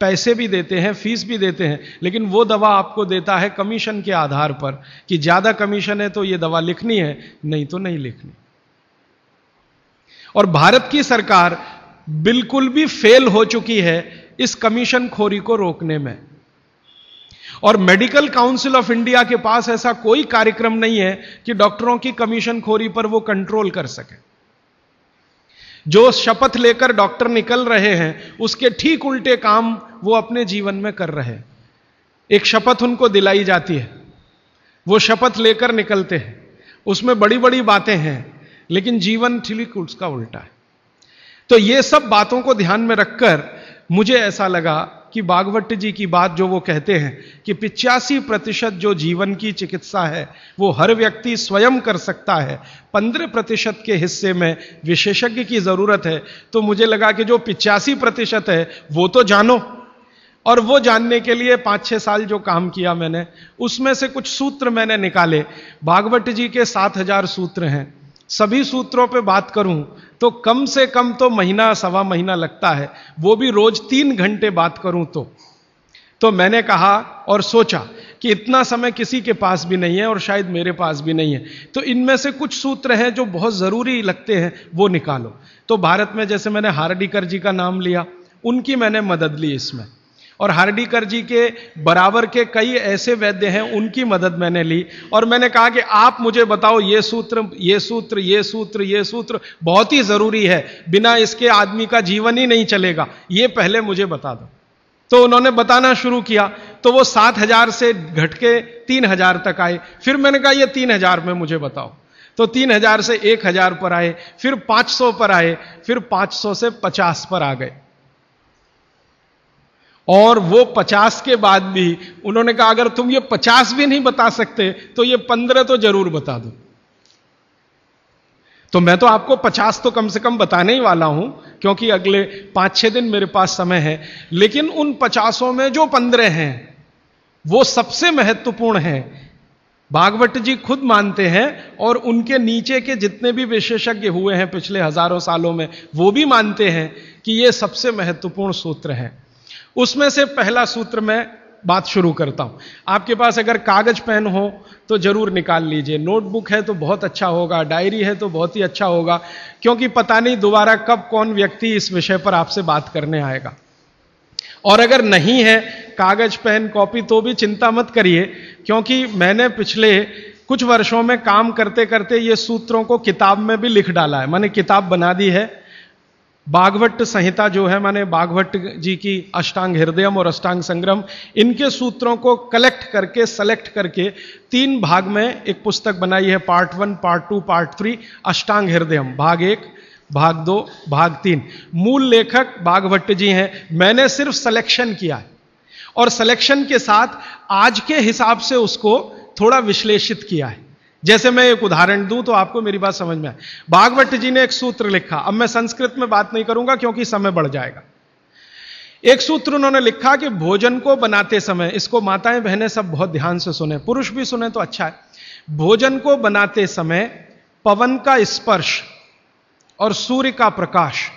पैसे भी देते हैं फीस भी देते हैं लेकिन वो दवा आपको देता है कमीशन के आधार पर कि ज्यादा कमीशन है तो ये दवा लिखनी है नहीं तो नहीं लिखनी और भारत की सरकार बिल्कुल भी फेल हो चुकी है इस कमीशन खोरी को रोकने में और मेडिकल काउंसिल ऑफ इंडिया के पास ऐसा कोई कार्यक्रम नहीं है कि डॉक्टरों की कमीशन खोरी पर वो कंट्रोल कर सके जो शपथ लेकर डॉक्टर निकल रहे हैं उसके ठीक उल्टे काम वो अपने जीवन में कर रहे हैं एक शपथ उनको दिलाई जाती है वो शपथ लेकर निकलते हैं उसमें बड़ी बड़ी बातें हैं लेकिन जीवन ठीक उसका उल्टा है तो ये सब बातों को ध्यान में रखकर मुझे ऐसा लगा कि बागवट जी की बात जो वो कहते हैं कि पिचासी प्रतिशत जो जीवन की चिकित्सा है वो हर व्यक्ति स्वयं कर सकता है पंद्रह प्रतिशत के हिस्से में विशेषज्ञ की जरूरत है तो मुझे लगा कि जो पिचासी प्रतिशत है वो तो जानो और वो जानने के लिए पांच छह साल जो काम किया मैंने उसमें से कुछ सूत्र मैंने निकाले भागवत जी के सात हजार सूत्र हैं सभी सूत्रों पे बात करूं तो कम से कम तो महीना सवा महीना लगता है वो भी रोज तीन घंटे बात करूं तो तो मैंने कहा और सोचा कि इतना समय किसी के पास भी नहीं है और शायद मेरे पास भी नहीं है तो इनमें से कुछ सूत्र हैं जो बहुत ज़रूरी लगते हैं वो निकालो तो भारत में जैसे मैंने हार्डिकर जी का नाम लिया उनकी मैंने मदद ली इसमें और हार्डीकर जी के बराबर के कई ऐसे वैद्य हैं उनकी मदद मैंने ली और मैंने कहा कि आप मुझे बताओ ये सूत्र ये सूत्र ये सूत्र ये सूत्र बहुत ही ज़रूरी है बिना इसके आदमी का जीवन ही नहीं चलेगा ये पहले मुझे बता दो तो उन्होंने बताना शुरू किया तो वो सात हजार से घट के तीन हजार तक आए फिर मैंने कहा ये तीन हजार में मुझे बताओ तो तीन हजार से एक हजार पर आए फिर पांच सौ पर आए फिर पांच सौ से पचास पर आ गए और वो पचास के बाद भी उन्होंने कहा अगर तुम ये पचास भी नहीं बता सकते तो ये पंद्रह तो जरूर बता दो तो मैं तो आपको पचास तो कम से कम बताने ही वाला हूं क्योंकि अगले पांच छह दिन मेरे पास समय है लेकिन उन पचासों में जो पंद्रह हैं वो सबसे महत्वपूर्ण है भागवत जी खुद मानते हैं और उनके नीचे के जितने भी विशेषज्ञ हुए हैं पिछले हजारों सालों में वो भी मानते हैं कि ये सबसे महत्वपूर्ण सूत्र है उसमें से पहला सूत्र मैं बात शुरू करता हूं आपके पास अगर कागज पेन हो तो जरूर निकाल लीजिए नोटबुक है तो बहुत अच्छा होगा डायरी है तो बहुत ही अच्छा होगा क्योंकि पता नहीं दोबारा कब कौन व्यक्ति इस विषय पर आपसे बात करने आएगा और अगर नहीं है कागज पेन कॉपी तो भी चिंता मत करिए क्योंकि मैंने पिछले कुछ वर्षों में काम करते करते ये सूत्रों को किताब में भी लिख डाला है मैंने किताब बना दी है बागवट संहिता जो है माने बागवट जी की अष्टांग हृदयम और अष्टांग संग्रम इनके सूत्रों को कलेक्ट करके सेलेक्ट करके तीन भाग में एक पुस्तक बनाई है part one part two part three Ashtanga Hridayam भाग एक भाग दो भाग तीन मूल लेखक बागवट जी हैं मैंने सिर्फ सलेक्शन किया है और सलेक्शन के साथ आज के हिसाब से उसको थोड़ा विश्लेषित किया है जैसे मैं एक उदाहरण दूं तो आपको मेरी बात समझ में आए भागवत जी ने एक सूत्र लिखा अब मैं संस्कृत में बात नहीं करूंगा क्योंकि समय बढ़ जाएगा एक सूत्र उन्होंने लिखा कि भोजन को बनाते समय इसको माताएं बहनें सब बहुत ध्यान से सुने पुरुष भी सुने तो अच्छा है भोजन को बनाते समय पवन का स्पर्श और सूर्य का प्रकाश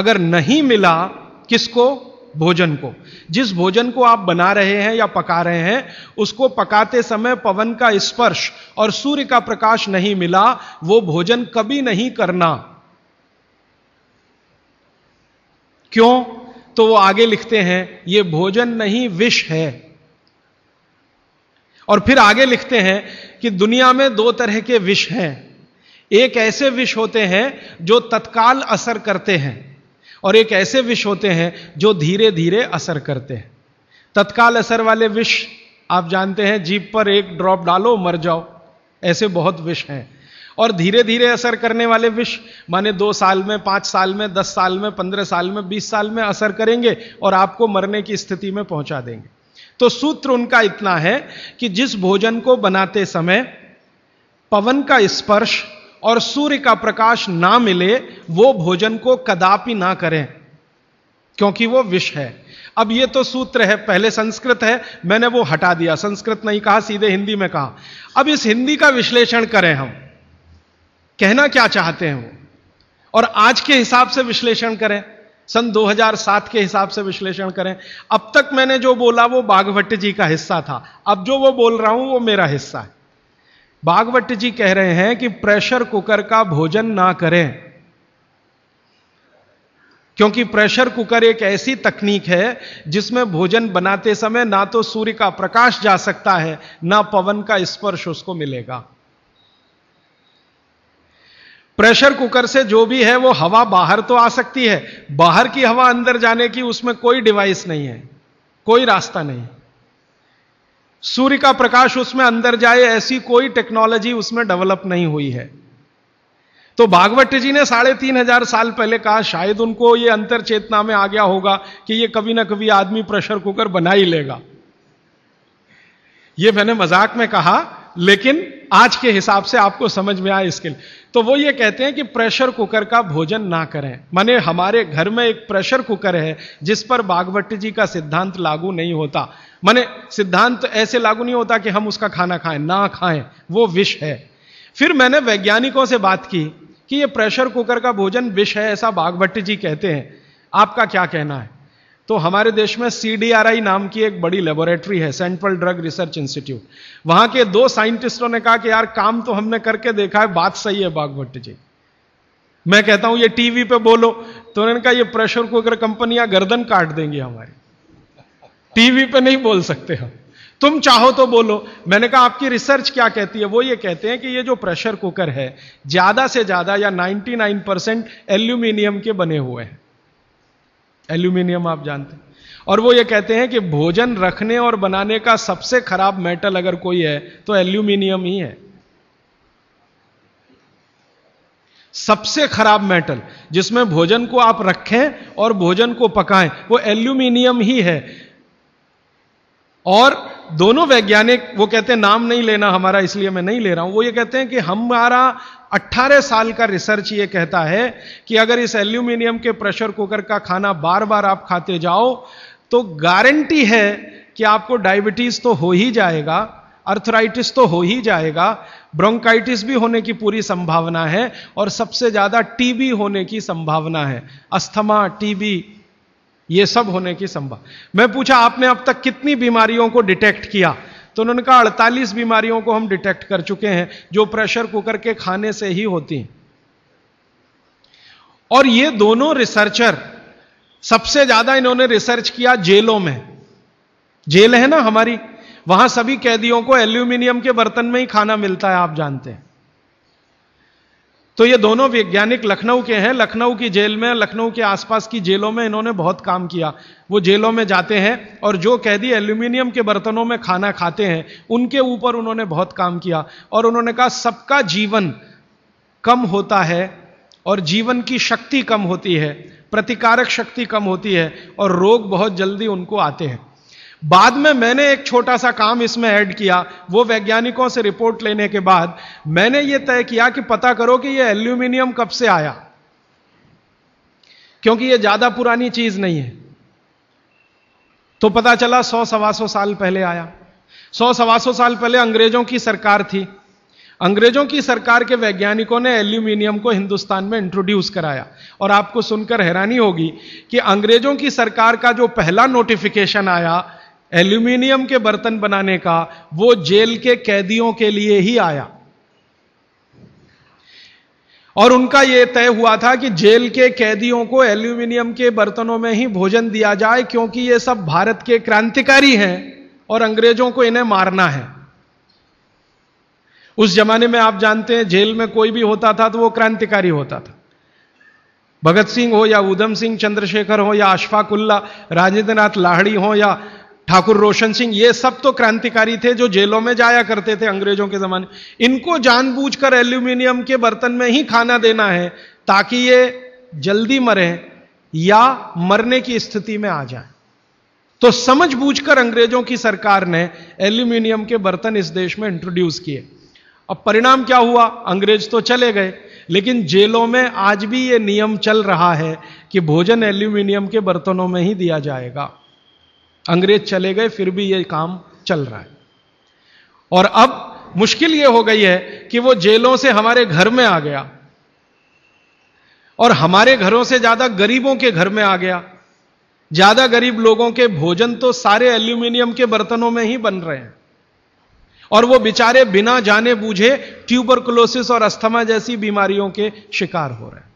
अगर नहीं मिला किसको भोजन को जिस भोजन को आप बना रहे हैं या पका रहे हैं उसको पकाते समय पवन का स्पर्श और सूर्य का प्रकाश नहीं मिला वो भोजन कभी नहीं करना क्यों तो वो आगे लिखते हैं ये भोजन नहीं विष है और फिर आगे लिखते हैं कि दुनिया में दो तरह के विष हैं एक ऐसे विष होते हैं जो तत्काल असर करते हैं और एक ऐसे विष होते हैं जो धीरे धीरे असर करते हैं तत्काल असर वाले विष आप जानते हैं जीप पर एक ड्रॉप डालो मर जाओ ऐसे बहुत विष हैं और धीरे धीरे असर करने वाले विष माने दो साल में पांच साल में दस साल में पंद्रह साल में बीस साल में असर करेंगे और आपको मरने की स्थिति में पहुंचा देंगे तो सूत्र उनका इतना है कि जिस भोजन को बनाते समय पवन का स्पर्श और सूर्य का प्रकाश ना मिले वो भोजन को कदापि ना करें क्योंकि वो विष है अब ये तो सूत्र है पहले संस्कृत है मैंने वो हटा दिया संस्कृत नहीं कहा सीधे हिंदी में कहा अब इस हिंदी का विश्लेषण करें हम कहना क्या चाहते हैं वो और आज के हिसाब से विश्लेषण करें सन 2007 के हिसाब से विश्लेषण करें अब तक मैंने जो बोला वो बाघभट्ट जी का हिस्सा था अब जो वो बोल रहा हूं वो मेरा हिस्सा है भागवत जी कह रहे हैं कि प्रेशर कुकर का भोजन ना करें क्योंकि प्रेशर कुकर एक ऐसी तकनीक है जिसमें भोजन बनाते समय ना तो सूर्य का प्रकाश जा सकता है ना पवन का स्पर्श उसको मिलेगा प्रेशर कुकर से जो भी है वो हवा बाहर तो आ सकती है बाहर की हवा अंदर जाने की उसमें कोई डिवाइस नहीं है कोई रास्ता नहीं है सूर्य का प्रकाश उसमें अंदर जाए ऐसी कोई टेक्नोलॉजी उसमें डेवलप नहीं हुई है तो भागवत जी ने साढ़े तीन हजार साल पहले कहा शायद उनको ये अंतर चेतना में आ गया होगा कि ये कभी ना कभी आदमी प्रेशर कुकर बना ही लेगा ये मैंने मजाक में कहा लेकिन आज के हिसाब से आपको समझ में आए इसके लिए तो वो ये कहते हैं कि प्रेशर कुकर का भोजन ना करें माने हमारे घर में एक प्रेशर कुकर है जिस पर बागवट जी का सिद्धांत लागू नहीं होता माने सिद्धांत ऐसे लागू नहीं होता कि हम उसका खाना खाएं ना खाएं वो विष है फिर मैंने वैज्ञानिकों से बात की कि ये प्रेशर कुकर का भोजन विष है ऐसा बागवट जी कहते हैं आपका क्या कहना है तो हमारे देश में सीडीआरआई नाम की एक बड़ी लेबोरेटरी है सेंट्रल ड्रग रिसर्च इंस्टीट्यूट वहां के दो साइंटिस्टों ने कहा कि यार काम तो हमने करके देखा है बात सही है बाघ भट्ट जी मैं कहता हूं ये टीवी पे बोलो तो उन्होंने कहा ये प्रेशर कुकर कंपनियां गर्दन काट देंगी हमारी टीवी पे नहीं बोल सकते हम तुम चाहो तो बोलो मैंने कहा आपकी रिसर्च क्या कहती है वो ये कहते हैं कि ये जो प्रेशर कुकर है ज्यादा से ज्यादा या 99 परसेंट एल्यूमिनियम के बने हुए हैं एल्यूमिनियम आप जानते हैं और वो ये कहते हैं कि भोजन रखने और बनाने का सबसे खराब मेटल अगर कोई है तो एल्यूमिनियम ही है सबसे खराब मेटल जिसमें भोजन को आप रखें और भोजन को पकाएं वो एल्यूमिनियम ही है और दोनों वैज्ञानिक वो कहते हैं नाम नहीं लेना हमारा इसलिए मैं नहीं ले रहा हूं वो ये कहते हैं कि हमारा 18 साल का रिसर्च ये कहता है कि अगर इस एल्यूमिनियम के प्रेशर कुकर का खाना बार बार आप खाते जाओ तो गारंटी है कि आपको डायबिटीज तो हो ही जाएगा अर्थराइटिस तो हो ही जाएगा ब्रोंकाइटिस भी होने की पूरी संभावना है और सबसे ज्यादा टीबी होने की संभावना है अस्थमा टीबी ये सब होने की संभावना मैं पूछा आपने अब तक कितनी बीमारियों को डिटेक्ट किया तो उन्होंने कहा अड़तालीस बीमारियों को हम डिटेक्ट कर चुके हैं जो प्रेशर कुकर के खाने से ही होती हैं और ये दोनों रिसर्चर सबसे ज्यादा इन्होंने रिसर्च किया जेलों में जेल है ना हमारी वहां सभी कैदियों को एल्यूमिनियम के बर्तन में ही खाना मिलता है आप जानते हैं तो ये दोनों वैज्ञानिक लखनऊ के हैं लखनऊ की जेल में लखनऊ के आसपास की जेलों में इन्होंने बहुत काम किया वो जेलों में जाते हैं और जो कैदी एल्यूमिनियम के बर्तनों में खाना खाते हैं उनके ऊपर उन्होंने बहुत काम किया और उन्होंने कहा सबका जीवन कम होता है और जीवन की शक्ति कम होती है प्रतिकारक शक्ति कम होती है और रोग बहुत जल्दी उनको आते हैं बाद में मैंने एक छोटा सा काम इसमें ऐड किया वो वैज्ञानिकों से रिपोर्ट लेने के बाद मैंने ये तय किया कि पता करो कि ये एल्यूमिनियम कब से आया क्योंकि ये ज्यादा पुरानी चीज नहीं है तो पता चला सौ सवा सौ साल पहले आया सौ सवा सौ साल पहले अंग्रेजों की सरकार थी अंग्रेजों की सरकार के वैज्ञानिकों ने एल्यूमिनियम को हिंदुस्तान में इंट्रोड्यूस कराया और आपको सुनकर हैरानी होगी कि अंग्रेजों की सरकार का जो पहला नोटिफिकेशन आया एल्यूमिनियम के बर्तन बनाने का वो जेल के कैदियों के लिए ही आया और उनका यह तय हुआ था कि जेल के कैदियों को एल्यूमिनियम के बर्तनों में ही भोजन दिया जाए क्योंकि ये सब भारत के क्रांतिकारी हैं और अंग्रेजों को इन्हें मारना है उस जमाने में आप जानते हैं जेल में कोई भी होता था तो वो क्रांतिकारी होता था भगत सिंह हो या उधम सिंह चंद्रशेखर हो या अशफाक उल्ला राजेंद्र नाथ लाहड़ी हो या ठाकुर रोशन सिंह ये सब तो क्रांतिकारी थे जो जेलों में जाया करते थे अंग्रेजों के जमाने इनको जानबूझकर एल्यूमिनियम के बर्तन में ही खाना देना है ताकि ये जल्दी मरे या मरने की स्थिति में आ जाए तो समझबूझकर अंग्रेजों की सरकार ने एल्यूमिनियम के बर्तन इस देश में इंट्रोड्यूस किए अब परिणाम क्या हुआ अंग्रेज तो चले गए लेकिन जेलों में आज भी यह नियम चल रहा है कि भोजन एल्यूमिनियम के बर्तनों में ही दिया जाएगा अंग्रेज चले गए फिर भी यह काम चल रहा है और अब मुश्किल यह हो गई है कि वो जेलों से हमारे घर में आ गया और हमारे घरों से ज्यादा गरीबों के घर में आ गया ज्यादा गरीब लोगों के भोजन तो सारे एल्यूमिनियम के बर्तनों में ही बन रहे हैं और वो बेचारे बिना जाने बूझे ट्यूबरकुलोसिस और अस्थमा जैसी बीमारियों के शिकार हो रहे हैं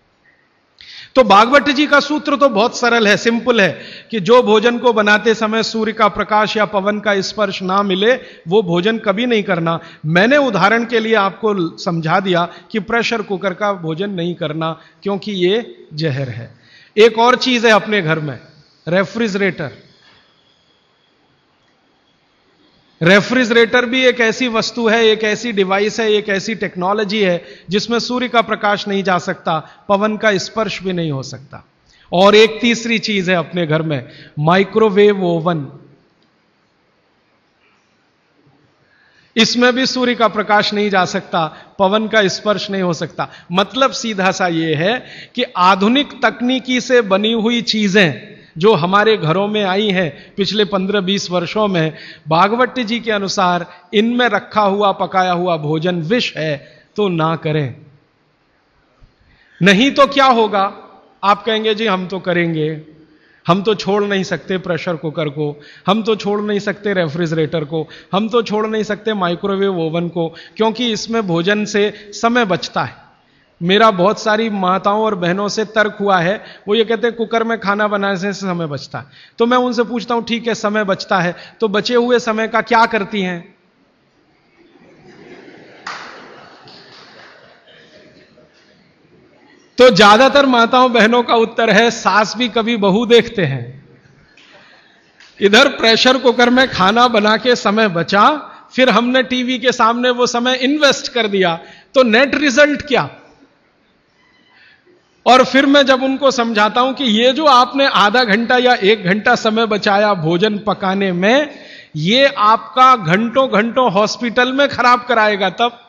तो भागवत जी का सूत्र तो बहुत सरल है सिंपल है कि जो भोजन को बनाते समय सूर्य का प्रकाश या पवन का स्पर्श ना मिले वो भोजन कभी नहीं करना मैंने उदाहरण के लिए आपको समझा दिया कि प्रेशर कुकर का भोजन नहीं करना क्योंकि ये जहर है एक और चीज है अपने घर में रेफ्रिजरेटर रेफ्रिजरेटर भी एक ऐसी वस्तु है एक ऐसी डिवाइस है एक ऐसी टेक्नोलॉजी है जिसमें सूर्य का प्रकाश नहीं जा सकता पवन का स्पर्श भी नहीं हो सकता और एक तीसरी चीज है अपने घर में माइक्रोवेव ओवन इसमें भी सूर्य का प्रकाश नहीं जा सकता पवन का स्पर्श नहीं हो सकता मतलब सीधा सा यह है कि आधुनिक तकनीकी से बनी हुई चीजें जो हमारे घरों में आई हैं पिछले पंद्रह बीस वर्षों में भागवत जी के अनुसार इनमें रखा हुआ पकाया हुआ भोजन विष है तो ना करें नहीं तो क्या होगा आप कहेंगे जी हम तो करेंगे हम तो छोड़ नहीं सकते प्रेशर कुकर को हम तो छोड़ नहीं सकते रेफ्रिजरेटर को हम तो छोड़ नहीं सकते माइक्रोवेव ओवन को क्योंकि इसमें भोजन से समय बचता है मेरा बहुत सारी माताओं और बहनों से तर्क हुआ है वो ये कहते हैं कुकर में खाना बनाने से समय बचता है तो मैं उनसे पूछता हूं ठीक है समय बचता है तो बचे हुए समय का क्या करती हैं तो ज्यादातर माताओं बहनों का उत्तर है सास भी कभी बहू देखते हैं इधर प्रेशर कुकर में खाना बना के समय बचा फिर हमने टीवी के सामने वो समय इन्वेस्ट कर दिया तो नेट रिजल्ट क्या और फिर मैं जब उनको समझाता हूं कि ये जो आपने आधा घंटा या एक घंटा समय बचाया भोजन पकाने में ये आपका घंटों घंटों हॉस्पिटल में खराब कराएगा तब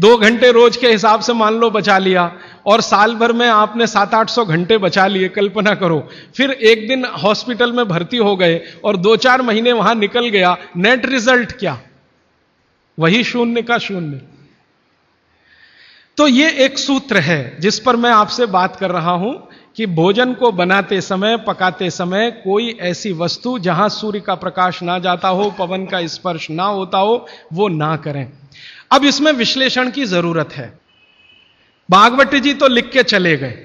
दो घंटे रोज के हिसाब से मान लो बचा लिया और साल भर में आपने सात आठ सौ घंटे बचा लिए कल्पना करो फिर एक दिन हॉस्पिटल में भर्ती हो गए और दो चार महीने वहां निकल गया नेट रिजल्ट क्या वही शून्य का शून्य तो ये एक सूत्र है जिस पर मैं आपसे बात कर रहा हूं कि भोजन को बनाते समय पकाते समय कोई ऐसी वस्तु जहां सूर्य का प्रकाश ना जाता हो पवन का स्पर्श ना होता हो वो ना करें अब इसमें विश्लेषण की जरूरत है भागवत जी तो लिख के चले गए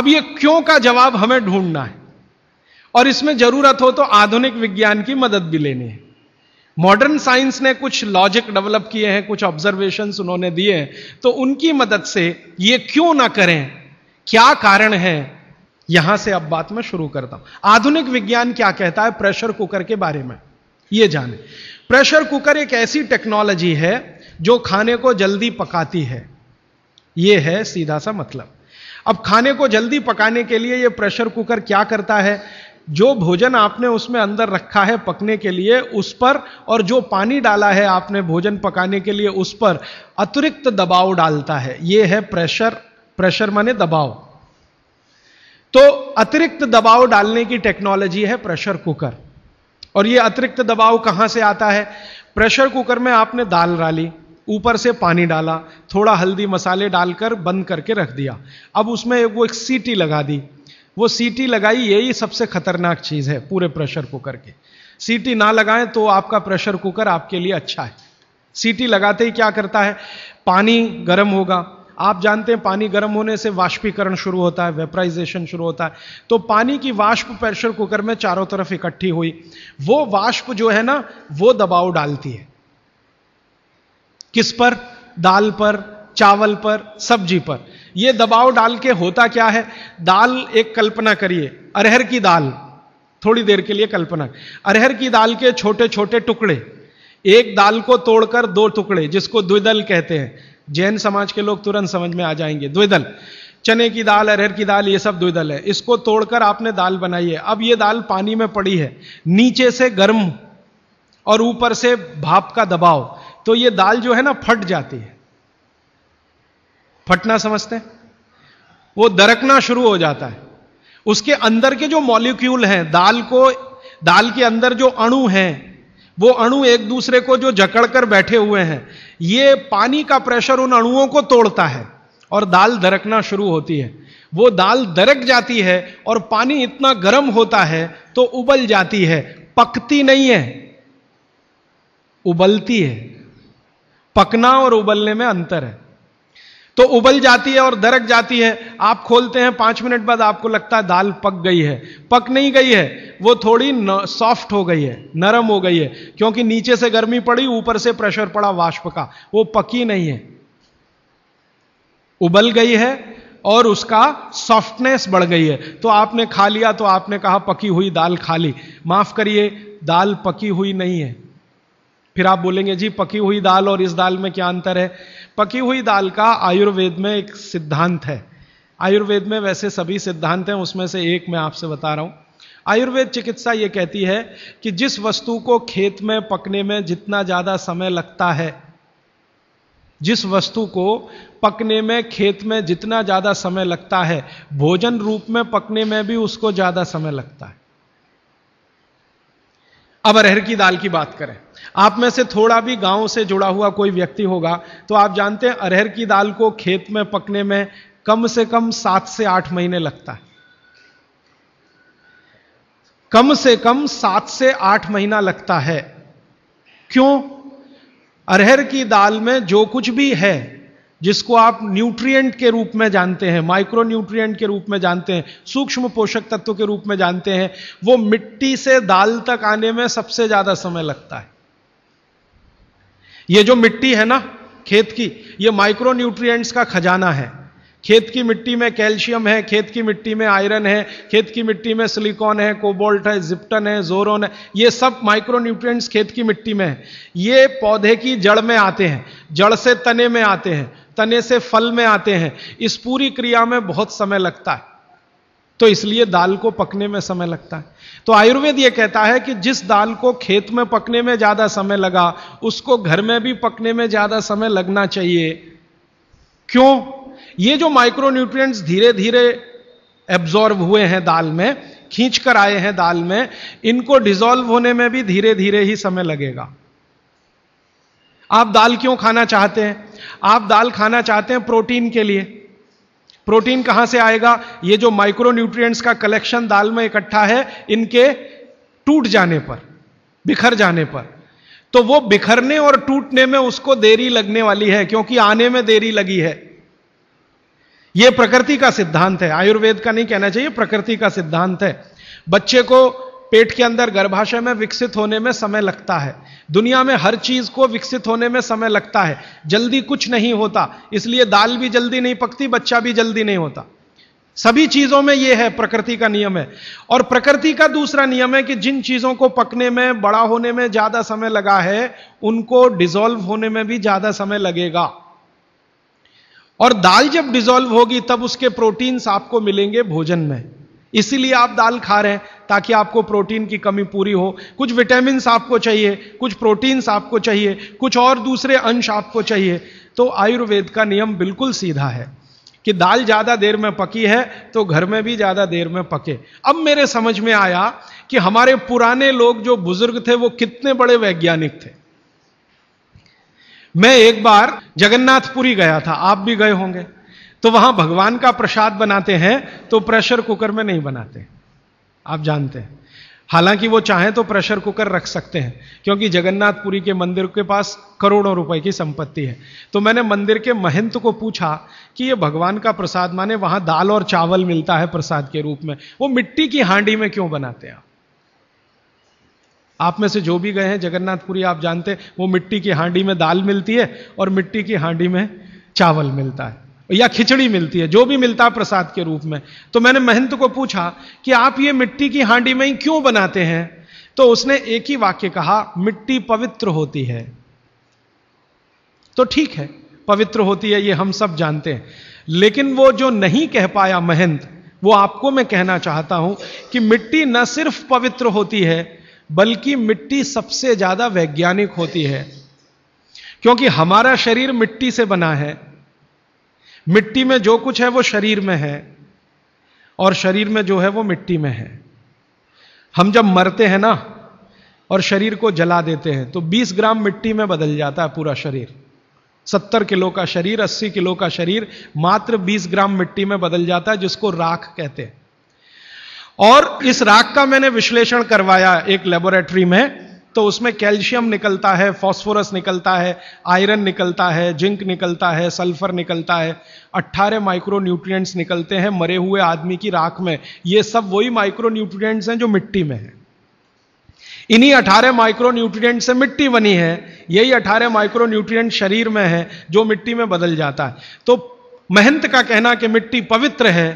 अब ये क्यों का जवाब हमें ढूंढना है और इसमें जरूरत हो तो आधुनिक विज्ञान की मदद भी लेनी है मॉडर्न साइंस ने कुछ लॉजिक डेवलप किए हैं कुछ ऑब्जर्वेशन उन्होंने दिए हैं तो उनकी मदद से ये क्यों ना करें क्या कारण है यहां से अब बात मैं शुरू करता हूं आधुनिक विज्ञान क्या कहता है प्रेशर कुकर के बारे में ये जाने प्रेशर कुकर एक ऐसी टेक्नोलॉजी है जो खाने को जल्दी पकाती है यह है सीधा सा मतलब अब खाने को जल्दी पकाने के लिए यह प्रेशर कुकर क्या करता है जो भोजन आपने उसमें अंदर रखा है पकने के लिए उस पर और जो पानी डाला है आपने भोजन पकाने के लिए उस पर अतिरिक्त दबाव डालता है यह है प्रेशर प्रेशर माने दबाव तो अतिरिक्त दबाव डालने की टेक्नोलॉजी है प्रेशर कुकर और यह अतिरिक्त दबाव कहां से आता है प्रेशर कुकर में आपने दाल डाली ऊपर से पानी डाला थोड़ा हल्दी मसाले डालकर बंद करके रख दिया अब उसमें वो एक सीटी लगा दी वो सीटी लगाई यही सबसे खतरनाक चीज है पूरे प्रेशर कुकर के सीटी ना लगाएं तो आपका प्रेशर कुकर आपके लिए अच्छा है सीटी लगाते ही क्या करता है पानी गर्म होगा आप जानते हैं पानी गर्म होने से वाष्पीकरण शुरू होता है वेपराइजेशन शुरू होता है तो पानी की वाष्प प्रेशर कुकर में चारों तरफ इकट्ठी हुई वो वाष्प जो है ना वो दबाव डालती है किस पर दाल पर चावल पर सब्जी पर ये दबाव डाल के होता क्या है दाल एक कल्पना करिए अरहर की दाल थोड़ी देर के लिए कल्पना अरहर की दाल के छोटे छोटे टुकड़े एक दाल को तोड़कर दो टुकड़े जिसको द्विदल कहते हैं जैन समाज के लोग तुरंत समझ में आ जाएंगे द्विदल चने की दाल अरहर की दाल ये सब द्विदल है इसको तोड़कर आपने दाल बनाई है अब ये दाल पानी में पड़ी है नीचे से गर्म और ऊपर से भाप का दबाव तो ये दाल जो है ना फट जाती है फटना समझते हैं वो दरकना शुरू हो जाता है उसके अंदर के जो मॉलिक्यूल हैं दाल को दाल के अंदर जो अणु हैं वो अणु एक दूसरे को जो जकड़ कर बैठे हुए हैं ये पानी का प्रेशर उन अणुओं को तोड़ता है और दाल दरकना शुरू होती है वो दाल दरक जाती है और पानी इतना गर्म होता है तो उबल जाती है पकती नहीं है उबलती है पकना और उबलने में अंतर है तो उबल जाती है और दरक जाती है आप खोलते हैं पांच मिनट बाद आपको लगता है दाल पक गई है पक नहीं गई है वो थोड़ी सॉफ्ट हो गई है नरम हो गई है क्योंकि नीचे से गर्मी पड़ी ऊपर से प्रेशर पड़ा वाष्प का वो पकी नहीं है उबल गई है और उसका सॉफ्टनेस बढ़ गई है तो आपने खा लिया तो आपने कहा पकी हुई दाल खा ली माफ करिए दाल पकी हुई नहीं है फिर आप बोलेंगे जी पकी हुई दाल और इस दाल में क्या अंतर है पकी हुई दाल का आयुर्वेद में एक सिद्धांत है आयुर्वेद में वैसे सभी सिद्धांत हैं उसमें से एक मैं आपसे बता रहा हूं आयुर्वेद चिकित्सा ये कहती है कि जिस वस्तु को खेत में पकने में जितना ज्यादा समय लगता है जिस वस्तु को पकने में खेत में जितना ज्यादा समय लगता है भोजन रूप में पकने में भी उसको ज्यादा समय लगता है अब अरहर की दाल की बात करें आप में से थोड़ा भी गांव से जुड़ा हुआ कोई व्यक्ति होगा तो आप जानते हैं अरहर की दाल को खेत में पकने में कम से कम सात से आठ महीने लगता है कम से कम सात से आठ महीना लगता है क्यों अरहर की दाल में जो कुछ भी है जिसको आप न्यूट्रिएंट के रूप में जानते हैं माइक्रो न्यूट्रिएंट के रूप में जानते हैं सूक्ष्म पोषक तत्व के रूप में जानते हैं वो मिट्टी से दाल तक आने में सबसे ज्यादा समय लगता है ये जो मिट्टी है ना खेत की ये माइक्रो न्यूट्रिएंट्स का खजाना है खेत की मिट्टी में कैल्शियम है खेत की मिट्टी में आयरन है खेत की मिट्टी में सिलिकॉन है कोबोल्ट है जिप्टन है जोरोन है ये सब न्यूट्रिएंट्स खेत की मिट्टी में है ये पौधे की जड़ में आते हैं जड़ से तने में आते हैं तने से फल में आते हैं इस पूरी क्रिया में बहुत समय लगता है तो इसलिए दाल को पकने में समय लगता है तो आयुर्वेद यह कहता है कि जिस दाल को खेत में पकने में ज्यादा समय लगा उसको घर में भी पकने में ज्यादा समय लगना चाहिए क्यों ये जो माइक्रोन्यूट्रिएंट्स धीरे धीरे एब्जॉर्व हुए हैं दाल में खींच कर आए हैं दाल में इनको डिजॉल्व होने में भी धीरे धीरे ही समय लगेगा आप दाल क्यों खाना चाहते हैं आप दाल खाना चाहते हैं प्रोटीन के लिए प्रोटीन कहां से आएगा ये जो माइक्रो न्यूट्रिएंट्स का कलेक्शन दाल में इकट्ठा है इनके टूट जाने पर बिखर जाने पर तो वो बिखरने और टूटने में उसको देरी लगने वाली है क्योंकि आने में देरी लगी है यह प्रकृति का सिद्धांत है आयुर्वेद का नहीं कहना चाहिए प्रकृति का सिद्धांत है बच्चे को पेट के अंदर गर्भाशय में विकसित होने में समय लगता है दुनिया में हर चीज को विकसित होने में समय लगता है जल्दी कुछ नहीं होता इसलिए दाल भी जल्दी नहीं पकती बच्चा भी जल्दी नहीं होता सभी चीजों में यह है प्रकृति का नियम है और प्रकृति का दूसरा नियम है कि जिन चीजों को पकने में बड़ा होने में ज्यादा समय लगा है उनको डिजोल्व होने में भी ज्यादा समय लगेगा और दाल जब डिजोल्व होगी तब उसके प्रोटीन्स आपको मिलेंगे भोजन में इसीलिए आप दाल खा रहे हैं ताकि आपको प्रोटीन की कमी पूरी हो कुछ विटामिन आपको चाहिए कुछ प्रोटीन्स आपको चाहिए कुछ और दूसरे अंश आपको चाहिए तो आयुर्वेद का नियम बिल्कुल सीधा है कि दाल ज़्यादा देर में पकी है तो घर में भी ज़्यादा देर में पके अब मेरे समझ में आया कि हमारे पुराने लोग जो बुजुर्ग थे वो कितने बड़े वैज्ञानिक थे मैं एक बार जगन्नाथपुरी गया था आप भी गए होंगे तो वहां भगवान का प्रसाद बनाते हैं तो प्रेशर कुकर में नहीं बनाते आप जानते हैं हालांकि वो चाहें तो प्रेशर कुकर रख सकते हैं क्योंकि जगन्नाथपुरी के मंदिर के पास करोड़ों रुपए की संपत्ति है तो मैंने मंदिर के महंत को पूछा कि ये भगवान का प्रसाद माने वहां दाल और चावल मिलता है प्रसाद के रूप में वो मिट्टी की हांडी में क्यों बनाते हैं आप में से जो भी गए हैं जगन्नाथपुरी आप जानते वो मिट्टी की हांडी में दाल मिलती है और मिट्टी की हांडी में चावल मिलता है या खिचड़ी मिलती है जो भी मिलता है प्रसाद के रूप में तो मैंने महंत को पूछा कि आप ये मिट्टी की हांडी में ही क्यों बनाते हैं तो उसने एक ही वाक्य कहा मिट्टी पवित्र होती है तो ठीक है पवित्र होती है ये हम सब जानते हैं लेकिन वो जो नहीं कह पाया महंत वो आपको मैं कहना चाहता हूं कि मिट्टी न सिर्फ पवित्र होती है बल्कि मिट्टी सबसे ज्यादा वैज्ञानिक होती है क्योंकि हमारा शरीर मिट्टी से बना है मिट्टी में जो कुछ है वो शरीर में है और शरीर में जो है वो मिट्टी में है हम जब मरते हैं ना और शरीर को जला देते हैं तो 20 ग्राम मिट्टी में बदल जाता है पूरा शरीर 70 किलो का शरीर 80 किलो का शरीर मात्र 20 ग्राम मिट्टी में बदल जाता है जिसको राख कहते हैं और इस राख का मैंने विश्लेषण करवाया एक लेबोरेटरी में तो उसमें कैल्शियम निकलता है फॉस्फोरस निकलता है आयरन निकलता है जिंक निकलता है सल्फर निकलता है 18 माइक्रो न्यूट्रिएंट्स निकलते हैं मरे हुए आदमी की राख में ये सब वही माइक्रो न्यूट्रिएंट्स हैं जो मिट्टी में हैं इन्हीं 18 माइक्रो न्यूट्रिएंट्स से मिट्टी बनी है यही 18 माइक्रो न्यूट्रिएंट शरीर में है जो मिट्टी में बदल जाता है तो महंत का कहना कि मिट्टी पवित्र है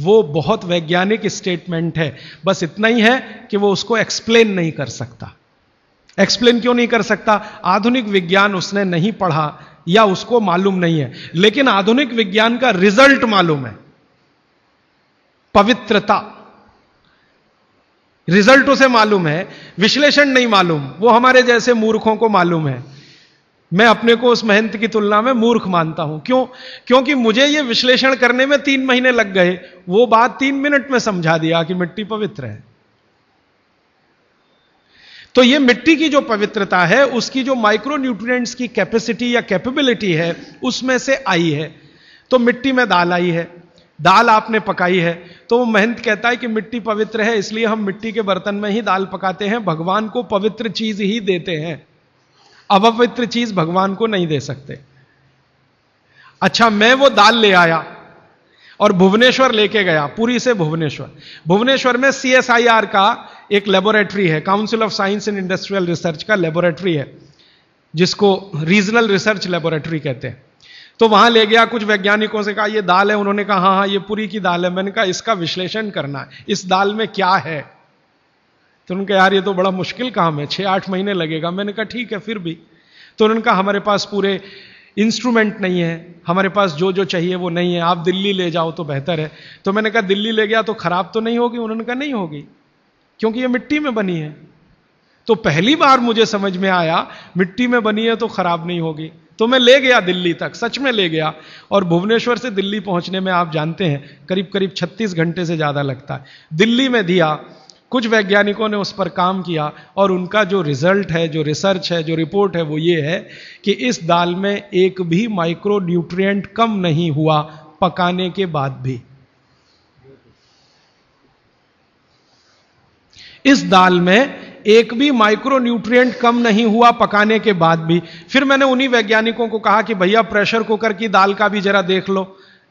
वो बहुत वैज्ञानिक स्टेटमेंट है बस इतना ही है कि वो उसको एक्सप्लेन नहीं कर सकता एक्सप्लेन क्यों नहीं कर सकता आधुनिक विज्ञान उसने नहीं पढ़ा या उसको मालूम नहीं है लेकिन आधुनिक विज्ञान का रिजल्ट मालूम है पवित्रता रिजल्ट उसे मालूम है विश्लेषण नहीं मालूम वो हमारे जैसे मूर्खों को मालूम है मैं अपने को उस महंत की तुलना में मूर्ख मानता हूं क्यों क्योंकि मुझे यह विश्लेषण करने में तीन महीने लग गए वो बात तीन मिनट में समझा दिया कि मिट्टी पवित्र है तो ये मिट्टी की जो पवित्रता है उसकी जो माइक्रो न्यूट्रिएंट्स की कैपेसिटी या कैपेबिलिटी है उसमें से आई है तो मिट्टी में दाल आई है दाल आपने पकाई है तो वो महंत कहता है कि मिट्टी पवित्र है इसलिए हम मिट्टी के बर्तन में ही दाल पकाते हैं भगवान को पवित्र चीज ही देते हैं अपवित्र चीज भगवान को नहीं दे सकते अच्छा मैं वो दाल ले आया और भुवनेश्वर लेके गया पुरी से भुवनेश्वर भुवनेश्वर में सीएसआईआर का एक लेबोरेटरी है council of science and industrial research का लेबोरेटरी है जिसको रीजनल रिसर्च लेबोरेटरी कहते हैं तो वहां ले गया कुछ वैज्ञानिकों से कहा यह दाल है उन्होंने कहा हाँ हाँ ये पूरी की दाल है मैंने कहा इसका विश्लेषण करना है इस दाल में क्या है तो उन्होंने कहा यार ये तो बड़ा मुश्किल काम है छः आठ महीने लगेगा मैंने कहा ठीक है फिर भी तो उन्होंने कहा हमारे पास पूरे इंस्ट्रूमेंट नहीं है हमारे पास जो जो चाहिए वो नहीं है आप दिल्ली ले जाओ तो बेहतर है तो मैंने कहा दिल्ली ले गया तो खराब तो नहीं होगी उन्होंने कहा नहीं होगी क्योंकि ये मिट्टी में बनी है तो पहली बार मुझे समझ में आया मिट्टी में बनी है तो खराब नहीं होगी तो मैं ले गया दिल्ली तक सच में ले गया और भुवनेश्वर से दिल्ली पहुंचने में आप जानते हैं करीब करीब 36 घंटे से ज़्यादा लगता है दिल्ली में दिया कुछ वैज्ञानिकों ने उस पर काम किया और उनका जो रिजल्ट है जो रिसर्च है जो रिपोर्ट है वो ये है कि इस दाल में एक भी माइक्रो न्यूट्रिएंट कम नहीं हुआ पकाने के बाद भी इस दाल में एक भी माइक्रो न्यूट्रिएंट कम नहीं हुआ पकाने के बाद भी फिर मैंने उन्हीं वैज्ञानिकों को कहा कि भैया प्रेशर कुकर की दाल का भी जरा देख लो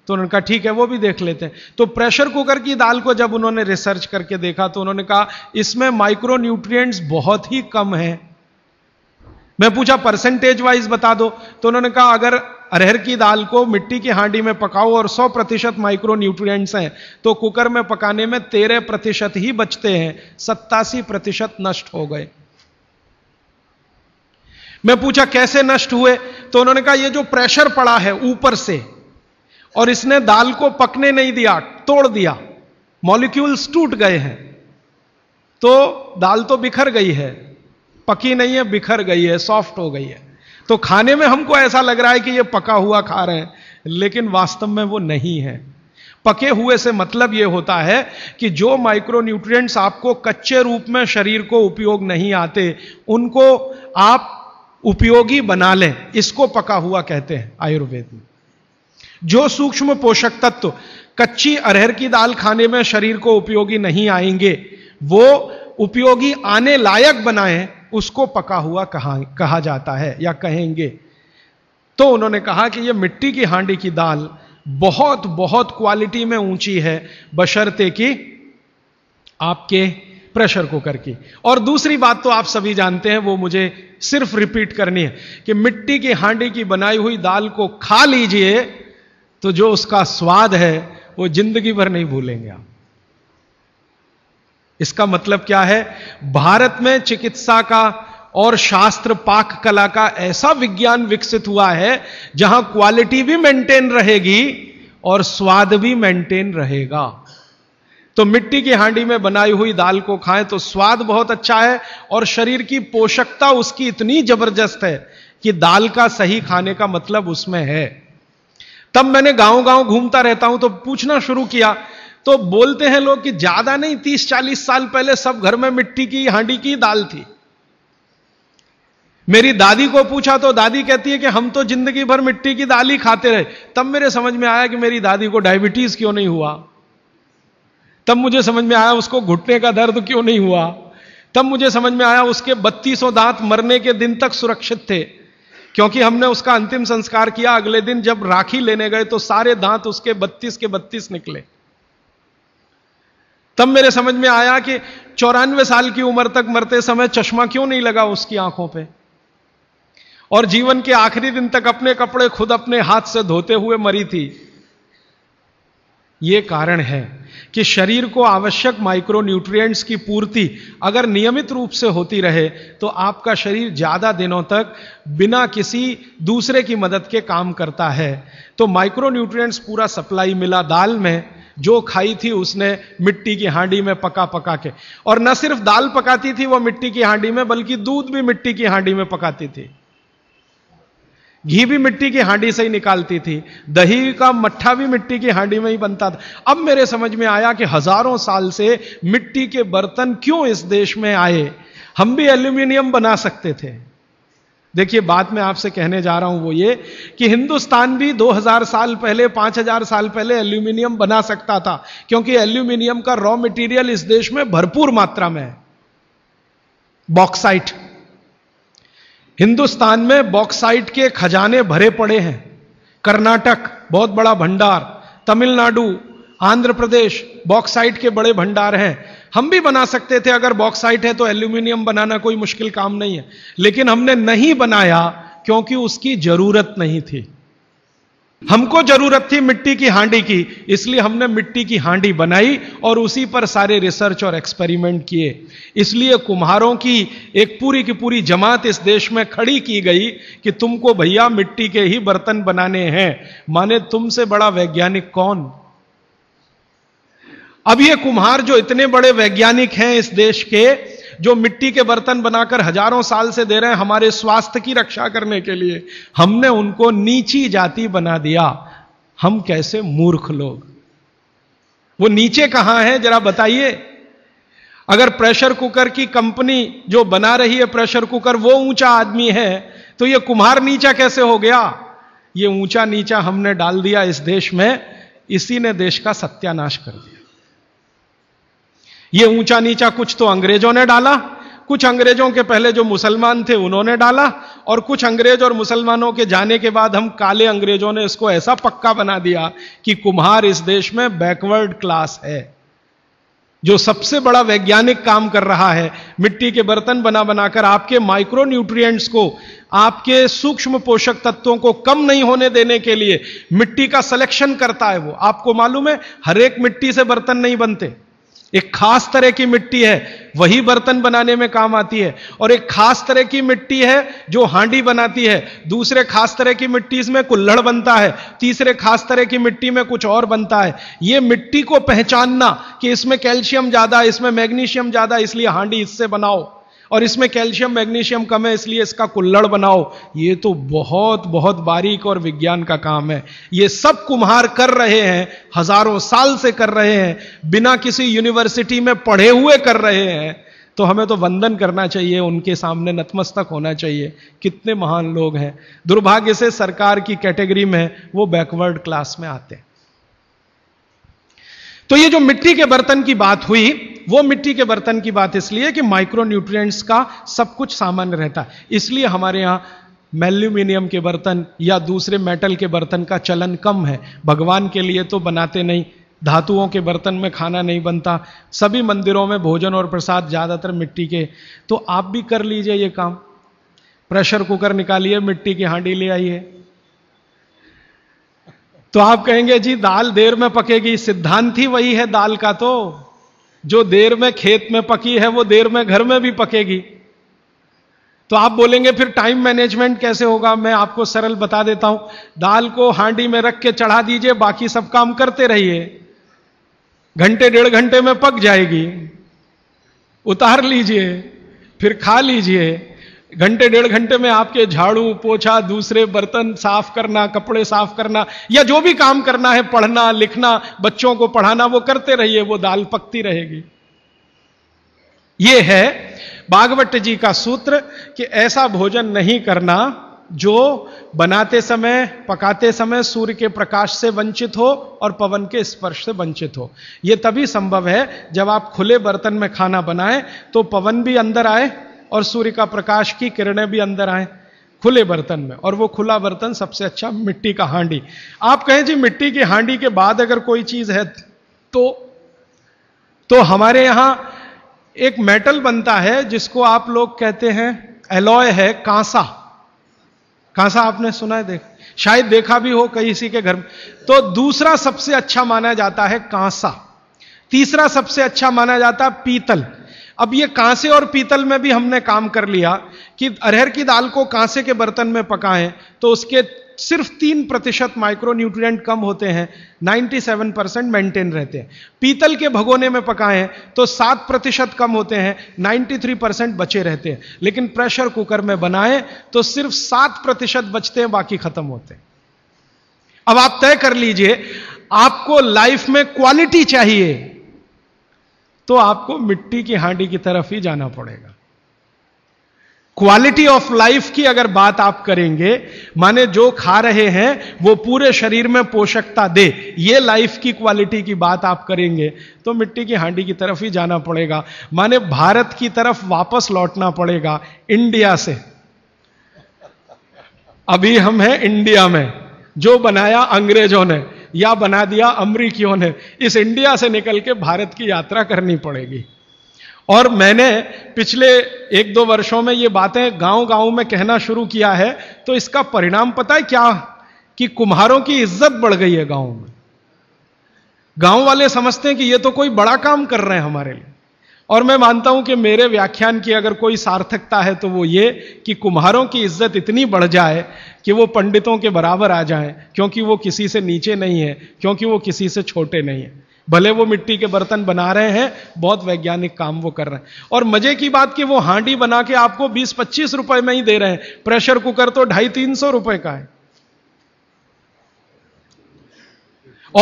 तो उन्होंने कहा ठीक है वो भी देख लेते हैं तो प्रेशर कुकर की दाल को जब उन्होंने रिसर्च करके देखा तो उन्होंने कहा इसमें माइक्रो न्यूट्रिएंट्स बहुत ही कम है मैं पूछा परसेंटेज वाइज बता दो तो उन्होंने कहा अगर अरहर की दाल को मिट्टी की हांडी में पकाओ और 100 प्रतिशत माइक्रो न्यूट्रिएंट्स हैं तो कुकर में पकाने में तेरह प्रतिशत ही बचते हैं सत्तासी प्रतिशत नष्ट हो गए मैं पूछा कैसे नष्ट हुए तो उन्होंने कहा यह जो प्रेशर पड़ा है ऊपर से और इसने दाल को पकने नहीं दिया तोड़ दिया मॉलिक्यूल्स टूट गए हैं तो दाल तो बिखर गई है पकी नहीं है बिखर गई है सॉफ्ट हो गई है तो खाने में हमको ऐसा लग रहा है कि ये पका हुआ खा रहे हैं लेकिन वास्तव में वो नहीं है पके हुए से मतलब यह होता है कि जो माइक्रोन्यूट्रिएंट्स आपको कच्चे रूप में शरीर को उपयोग नहीं आते उनको आप उपयोगी बना लें इसको पका हुआ कहते हैं आयुर्वेद में जो सूक्ष्म पोषक तत्व कच्ची अरहर की दाल खाने में शरीर को उपयोगी नहीं आएंगे वो उपयोगी आने लायक बनाए उसको पका हुआ कहा, कहा जाता है या कहेंगे तो उन्होंने कहा कि यह मिट्टी की हांडी की दाल बहुत बहुत क्वालिटी में ऊंची है बशर्ते कि आपके प्रेशर कुकर की और दूसरी बात तो आप सभी जानते हैं वो मुझे सिर्फ रिपीट करनी है कि मिट्टी की हांडी की बनाई हुई दाल को खा लीजिए तो जो उसका स्वाद है वो जिंदगी भर नहीं भूलेंगे आप इसका मतलब क्या है भारत में चिकित्सा का और शास्त्र पाक कला का ऐसा विज्ञान विकसित हुआ है जहां क्वालिटी भी मेंटेन रहेगी और स्वाद भी मेंटेन रहेगा तो मिट्टी की हांडी में बनाई हुई दाल को खाएं तो स्वाद बहुत अच्छा है और शरीर की पोषकता उसकी इतनी जबरदस्त है कि दाल का सही खाने का मतलब उसमें है तब मैंने गांव गांव घूमता रहता हूं तो पूछना शुरू किया तो बोलते हैं लोग कि ज्यादा नहीं तीस चालीस साल पहले सब घर में मिट्टी की हांडी की दाल थी मेरी दादी को पूछा तो दादी कहती है कि हम तो जिंदगी भर मिट्टी की दाल ही खाते रहे तब मेरे समझ में आया कि मेरी दादी को डायबिटीज क्यों नहीं हुआ तब मुझे समझ में आया उसको घुटने का दर्द क्यों नहीं हुआ तब मुझे समझ में आया उसके बत्तीसों दांत मरने के दिन तक सुरक्षित थे क्योंकि हमने उसका अंतिम संस्कार किया अगले दिन जब राखी लेने गए तो सारे दांत उसके बत्तीस के बत्तीस निकले तब मेरे समझ में आया कि चौरानवे साल की उम्र तक मरते समय चश्मा क्यों नहीं लगा उसकी आंखों पे और जीवन के आखिरी दिन तक अपने कपड़े खुद अपने हाथ से धोते हुए मरी थी ये कारण है कि शरीर को आवश्यक माइक्रो न्यूट्रिएंट्स की पूर्ति अगर नियमित रूप से होती रहे तो आपका शरीर ज़्यादा दिनों तक बिना किसी दूसरे की मदद के काम करता है तो माइक्रो न्यूट्रिएंट्स पूरा सप्लाई मिला दाल में जो खाई थी उसने मिट्टी की हांडी में पका पका के और न सिर्फ दाल पकाती थी वो मिट्टी की हांडी में बल्कि दूध भी मिट्टी की हांडी में पकाती थी घी भी मिट्टी की हांडी से ही निकालती थी दही का मट्ठा भी मिट्टी की हांडी में ही बनता था अब मेरे समझ में आया कि हजारों साल से मिट्टी के बर्तन क्यों इस देश में आए हम भी एल्यूमिनियम बना सकते थे देखिए बात मैं आपसे कहने जा रहा हूं वो ये कि हिंदुस्तान भी 2000 साल पहले 5000 साल पहले एल्यूमिनियम बना सकता था क्योंकि एल्यूमिनियम का रॉ मटेरियल इस देश में भरपूर मात्रा में है बॉक्साइट हिंदुस्तान में बॉक्साइट के खजाने भरे पड़े हैं कर्नाटक बहुत बड़ा भंडार तमिलनाडु आंध्र प्रदेश बॉक्साइट के बड़े भंडार हैं हम भी बना सकते थे अगर बॉक्साइट है तो एल्यूमिनियम बनाना कोई मुश्किल काम नहीं है लेकिन हमने नहीं बनाया क्योंकि उसकी जरूरत नहीं थी हमको जरूरत थी मिट्टी की हांडी की इसलिए हमने मिट्टी की हांडी बनाई और उसी पर सारे रिसर्च और एक्सपेरिमेंट किए इसलिए कुम्हारों की एक पूरी की पूरी जमात इस देश में खड़ी की गई कि तुमको भैया मिट्टी के ही बर्तन बनाने हैं माने तुमसे बड़ा वैज्ञानिक कौन अब ये कुम्हार जो इतने बड़े वैज्ञानिक हैं इस देश के जो मिट्टी के बर्तन बनाकर हजारों साल से दे रहे हैं हमारे स्वास्थ्य की रक्षा करने के लिए हमने उनको नीची जाति बना दिया हम कैसे मूर्ख लोग वो नीचे कहां है जरा बताइए अगर प्रेशर कुकर की कंपनी जो बना रही है प्रेशर कुकर वो ऊंचा आदमी है तो ये कुम्हार नीचा कैसे हो गया ये ऊंचा नीचा हमने डाल दिया इस देश में इसी ने देश का सत्यानाश कर दिया ये ऊंचा नीचा कुछ तो अंग्रेजों ने डाला कुछ अंग्रेजों के पहले जो मुसलमान थे उन्होंने डाला और कुछ अंग्रेज और मुसलमानों के जाने के बाद हम काले अंग्रेजों ने इसको ऐसा पक्का बना दिया कि कुम्हार इस देश में बैकवर्ड क्लास है जो सबसे बड़ा वैज्ञानिक काम कर रहा है मिट्टी के बर्तन बना बनाकर आपके माइक्रो न्यूट्रिएंट्स को आपके सूक्ष्म पोषक तत्वों को कम नहीं होने देने के लिए मिट्टी का सिलेक्शन करता है वो आपको मालूम है हर एक मिट्टी से बर्तन नहीं बनते एक खास तरह की मिट्टी है वही बर्तन बनाने में काम आती है और एक खास तरह की मिट्टी है जो हांडी बनाती है दूसरे खास तरह की मिट्टी इसमें कुल्हड़ बनता है तीसरे खास तरह की मिट्टी में कुछ और बनता है ये मिट्टी को पहचानना कि इसमें कैल्शियम ज्यादा इसमें मैग्नीशियम ज्यादा इसलिए हांडी इससे बनाओ और इसमें कैल्शियम मैग्नीशियम कम है इसलिए इसका कुल्लड़ बनाओ ये तो बहुत बहुत बारीक और विज्ञान का काम है ये सब कुम्हार कर रहे हैं हजारों साल से कर रहे हैं बिना किसी यूनिवर्सिटी में पढ़े हुए कर रहे हैं तो हमें तो वंदन करना चाहिए उनके सामने नतमस्तक होना चाहिए कितने महान लोग हैं दुर्भाग्य से सरकार की कैटेगरी में वो बैकवर्ड क्लास में आते हैं तो ये जो मिट्टी के बर्तन की बात हुई वो मिट्टी के बर्तन की बात इसलिए कि माइक्रो न्यूट्रिएंट्स का सब कुछ सामान्य रहता है इसलिए हमारे यहाँ मेल्यूमिनियम के बर्तन या दूसरे मेटल के बर्तन का चलन कम है भगवान के लिए तो बनाते नहीं धातुओं के बर्तन में खाना नहीं बनता सभी मंदिरों में भोजन और प्रसाद ज़्यादातर मिट्टी के तो आप भी कर लीजिए ये काम प्रेशर कुकर निकालिए मिट्टी की हांडी ले आइए तो आप कहेंगे जी दाल देर में पकेगी सिद्धांत ही वही है दाल का तो जो देर में खेत में पकी है वो देर में घर में भी पकेगी तो आप बोलेंगे फिर टाइम मैनेजमेंट कैसे होगा मैं आपको सरल बता देता हूं दाल को हांडी में रख के चढ़ा दीजिए बाकी सब काम करते रहिए घंटे डेढ़ घंटे में पक जाएगी उतार लीजिए फिर खा लीजिए घंटे डेढ़ घंटे में आपके झाड़ू पोछा दूसरे बर्तन साफ करना कपड़े साफ करना या जो भी काम करना है पढ़ना लिखना बच्चों को पढ़ाना वो करते रहिए वो दाल पकती रहेगी ये है बागवट जी का सूत्र कि ऐसा भोजन नहीं करना जो बनाते समय पकाते समय सूर्य के प्रकाश से वंचित हो और पवन के स्पर्श से वंचित हो यह तभी संभव है जब आप खुले बर्तन में खाना बनाएं तो पवन भी अंदर आए और सूर्य का प्रकाश की किरणें भी अंदर आए खुले बर्तन में और वो खुला बर्तन सबसे अच्छा मिट्टी का हांडी आप कहें जी मिट्टी की हांडी के बाद अगर कोई चीज है तो तो हमारे यहां एक मेटल बनता है जिसको आप लोग कहते हैं एलॉय है कांसा कांसा आपने सुना है देख शायद देखा भी हो कहीं इसी के घर में तो दूसरा सबसे अच्छा माना जाता है कांसा तीसरा सबसे अच्छा माना जाता है पीतल अब ये कांसे और पीतल में भी हमने काम कर लिया कि अरहर की दाल को कांसे के बर्तन में पकाएं तो उसके सिर्फ तीन प्रतिशत माइक्रोन्यूट्रिएंट कम होते हैं 97 परसेंट मेंटेन रहते हैं पीतल के भगोने में पकाएं तो सात प्रतिशत कम होते हैं 93 परसेंट बचे रहते हैं लेकिन प्रेशर कुकर में बनाएं तो सिर्फ सात प्रतिशत बचते हैं बाकी खत्म होते हैं अब आप तय कर लीजिए आपको लाइफ में क्वालिटी चाहिए तो आपको मिट्टी की हांडी की तरफ ही जाना पड़ेगा क्वालिटी ऑफ लाइफ की अगर बात आप करेंगे माने जो खा रहे हैं वो पूरे शरीर में पोषकता दे ये लाइफ की क्वालिटी की बात आप करेंगे तो मिट्टी की हांडी की तरफ ही जाना पड़ेगा माने भारत की तरफ वापस लौटना पड़ेगा इंडिया से अभी हम हैं इंडिया में जो बनाया अंग्रेजों ने या बना दिया अमरीकियों ने इस इंडिया से निकल के भारत की यात्रा करनी पड़ेगी और मैंने पिछले एक दो वर्षों में ये बातें गांव गांव में कहना शुरू किया है तो इसका परिणाम पता है क्या कि कुम्हारों की इज्जत बढ़ गई है गांव में गांव वाले समझते हैं कि ये तो कोई बड़ा काम कर रहे हैं हमारे लिए और मैं मानता हूं कि मेरे व्याख्यान की अगर कोई सार्थकता है तो वो ये कि कुम्हारों की इज्जत इतनी बढ़ जाए कि वो पंडितों के बराबर आ जाए क्योंकि वो किसी से नीचे नहीं है क्योंकि वो किसी से छोटे नहीं है भले वो मिट्टी के बर्तन बना रहे हैं बहुत वैज्ञानिक काम वो कर रहे हैं और मजे की बात कि वो हांडी बना के आपको 20-25 रुपए में ही दे रहे हैं प्रेशर कुकर तो ढाई तीन सौ रुपए का है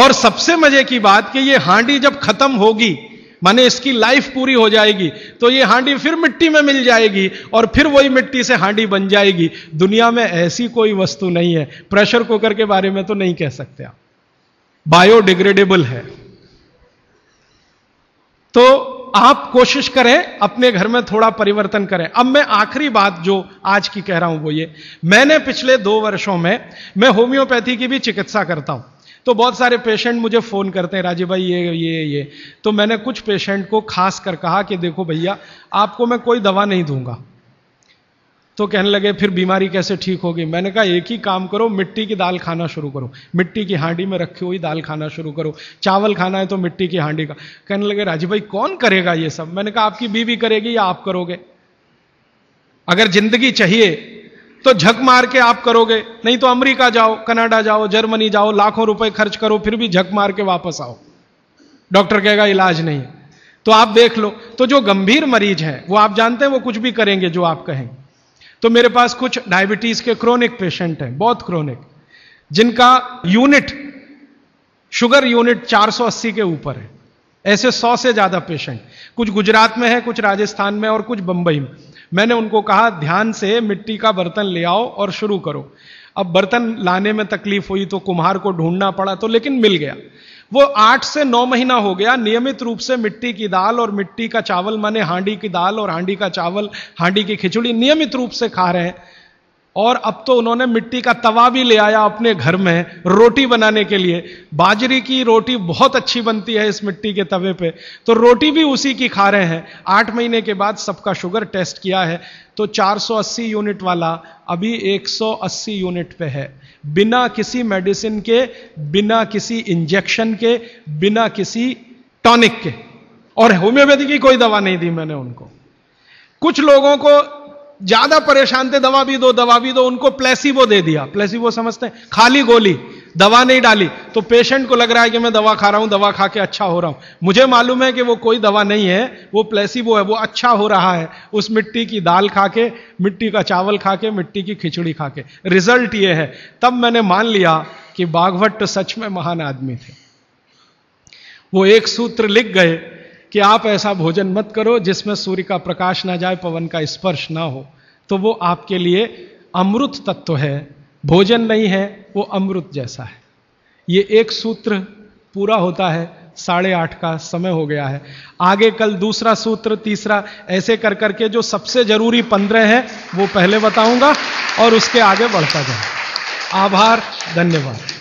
और सबसे मजे की बात कि ये हांडी जब खत्म होगी माने इसकी लाइफ पूरी हो जाएगी तो ये हांडी फिर मिट्टी में मिल जाएगी और फिर वही मिट्टी से हांडी बन जाएगी दुनिया में ऐसी कोई वस्तु नहीं है प्रेशर कुकर के बारे में तो नहीं कह सकते आप बायोडिग्रेडेबल है तो आप कोशिश करें अपने घर में थोड़ा परिवर्तन करें अब मैं आखिरी बात जो आज की कह रहा हूं वो ये मैंने पिछले दो वर्षों में मैं होम्योपैथी की भी चिकित्सा करता हूं तो बहुत सारे पेशेंट मुझे फ़ोन करते हैं राजीव भाई ये ये ये तो मैंने कुछ पेशेंट को खास कर कहा कि देखो भैया आपको मैं कोई दवा नहीं दूंगा तो कहने लगे फिर बीमारी कैसे ठीक होगी मैंने कहा एक ही काम करो मिट्टी की दाल खाना शुरू करो मिट्टी की हांडी में रखी हुई दाल खाना शुरू करो चावल खाना है तो मिट्टी की हांडी का कहने लगे राजीव भाई कौन करेगा ये सब मैंने कहा आपकी बीवी करेगी या आप करोगे अगर जिंदगी चाहिए तो झक मार के आप करोगे नहीं तो अमेरिका जाओ कनाडा जाओ जर्मनी जाओ लाखों रुपए खर्च करो फिर भी झक मार के वापस आओ डॉक्टर कहेगा इलाज नहीं तो आप देख लो तो जो गंभीर मरीज है वो आप जानते हैं वो कुछ भी करेंगे जो आप कहें तो मेरे पास कुछ डायबिटीज के क्रोनिक पेशेंट हैं बहुत क्रोनिक जिनका यूनिट शुगर यूनिट 480 के ऊपर है ऐसे 100 से ज्यादा पेशेंट कुछ गुजरात में है कुछ राजस्थान में और कुछ बंबई में मैंने उनको कहा ध्यान से मिट्टी का बर्तन ले आओ और शुरू करो अब बर्तन लाने में तकलीफ हुई तो कुम्हार को ढूंढना पड़ा तो लेकिन मिल गया वो आठ से नौ महीना हो गया नियमित रूप से मिट्टी की दाल और मिट्टी का चावल माने हांडी की दाल और हांडी का चावल हांडी की खिचड़ी नियमित रूप से खा रहे हैं और अब तो उन्होंने मिट्टी का तवा भी ले आया अपने घर में रोटी बनाने के लिए बाजरी की रोटी बहुत अच्छी बनती है इस मिट्टी के तवे पे तो रोटी भी उसी की खा रहे हैं आठ महीने के बाद सबका शुगर टेस्ट किया है तो 480 यूनिट वाला अभी 180 यूनिट पे है बिना किसी मेडिसिन के बिना किसी इंजेक्शन के बिना किसी टॉनिक के और होम्योपैथी की कोई दवा नहीं दी मैंने उनको कुछ लोगों को ज्यादा परेशान थे दवा भी दो दवा भी दो उनको प्लेसिबो दे दिया प्लेसिबो समझते हैं खाली गोली दवा नहीं डाली तो पेशेंट को लग रहा है कि मैं दवा खा रहा हूं दवा खा के अच्छा हो रहा हूं मुझे मालूम है कि वो कोई दवा नहीं है वो प्लेसिबो है वो अच्छा हो रहा है उस मिट्टी की दाल खा के मिट्टी का चावल खा के मिट्टी की खिचड़ी खा के रिजल्ट ये है तब मैंने मान लिया कि बाघवट सच में महान आदमी थे वो एक सूत्र लिख गए कि आप ऐसा भोजन मत करो जिसमें सूर्य का प्रकाश ना जाए पवन का स्पर्श ना हो तो वो आपके लिए अमृत तत्व है भोजन नहीं है वो अमृत जैसा है ये एक सूत्र पूरा होता है साढ़े आठ का समय हो गया है आगे कल दूसरा सूत्र तीसरा ऐसे कर करके जो सबसे जरूरी पंद्रह हैं वो पहले बताऊंगा और उसके आगे बढ़ता जाए आभार धन्यवाद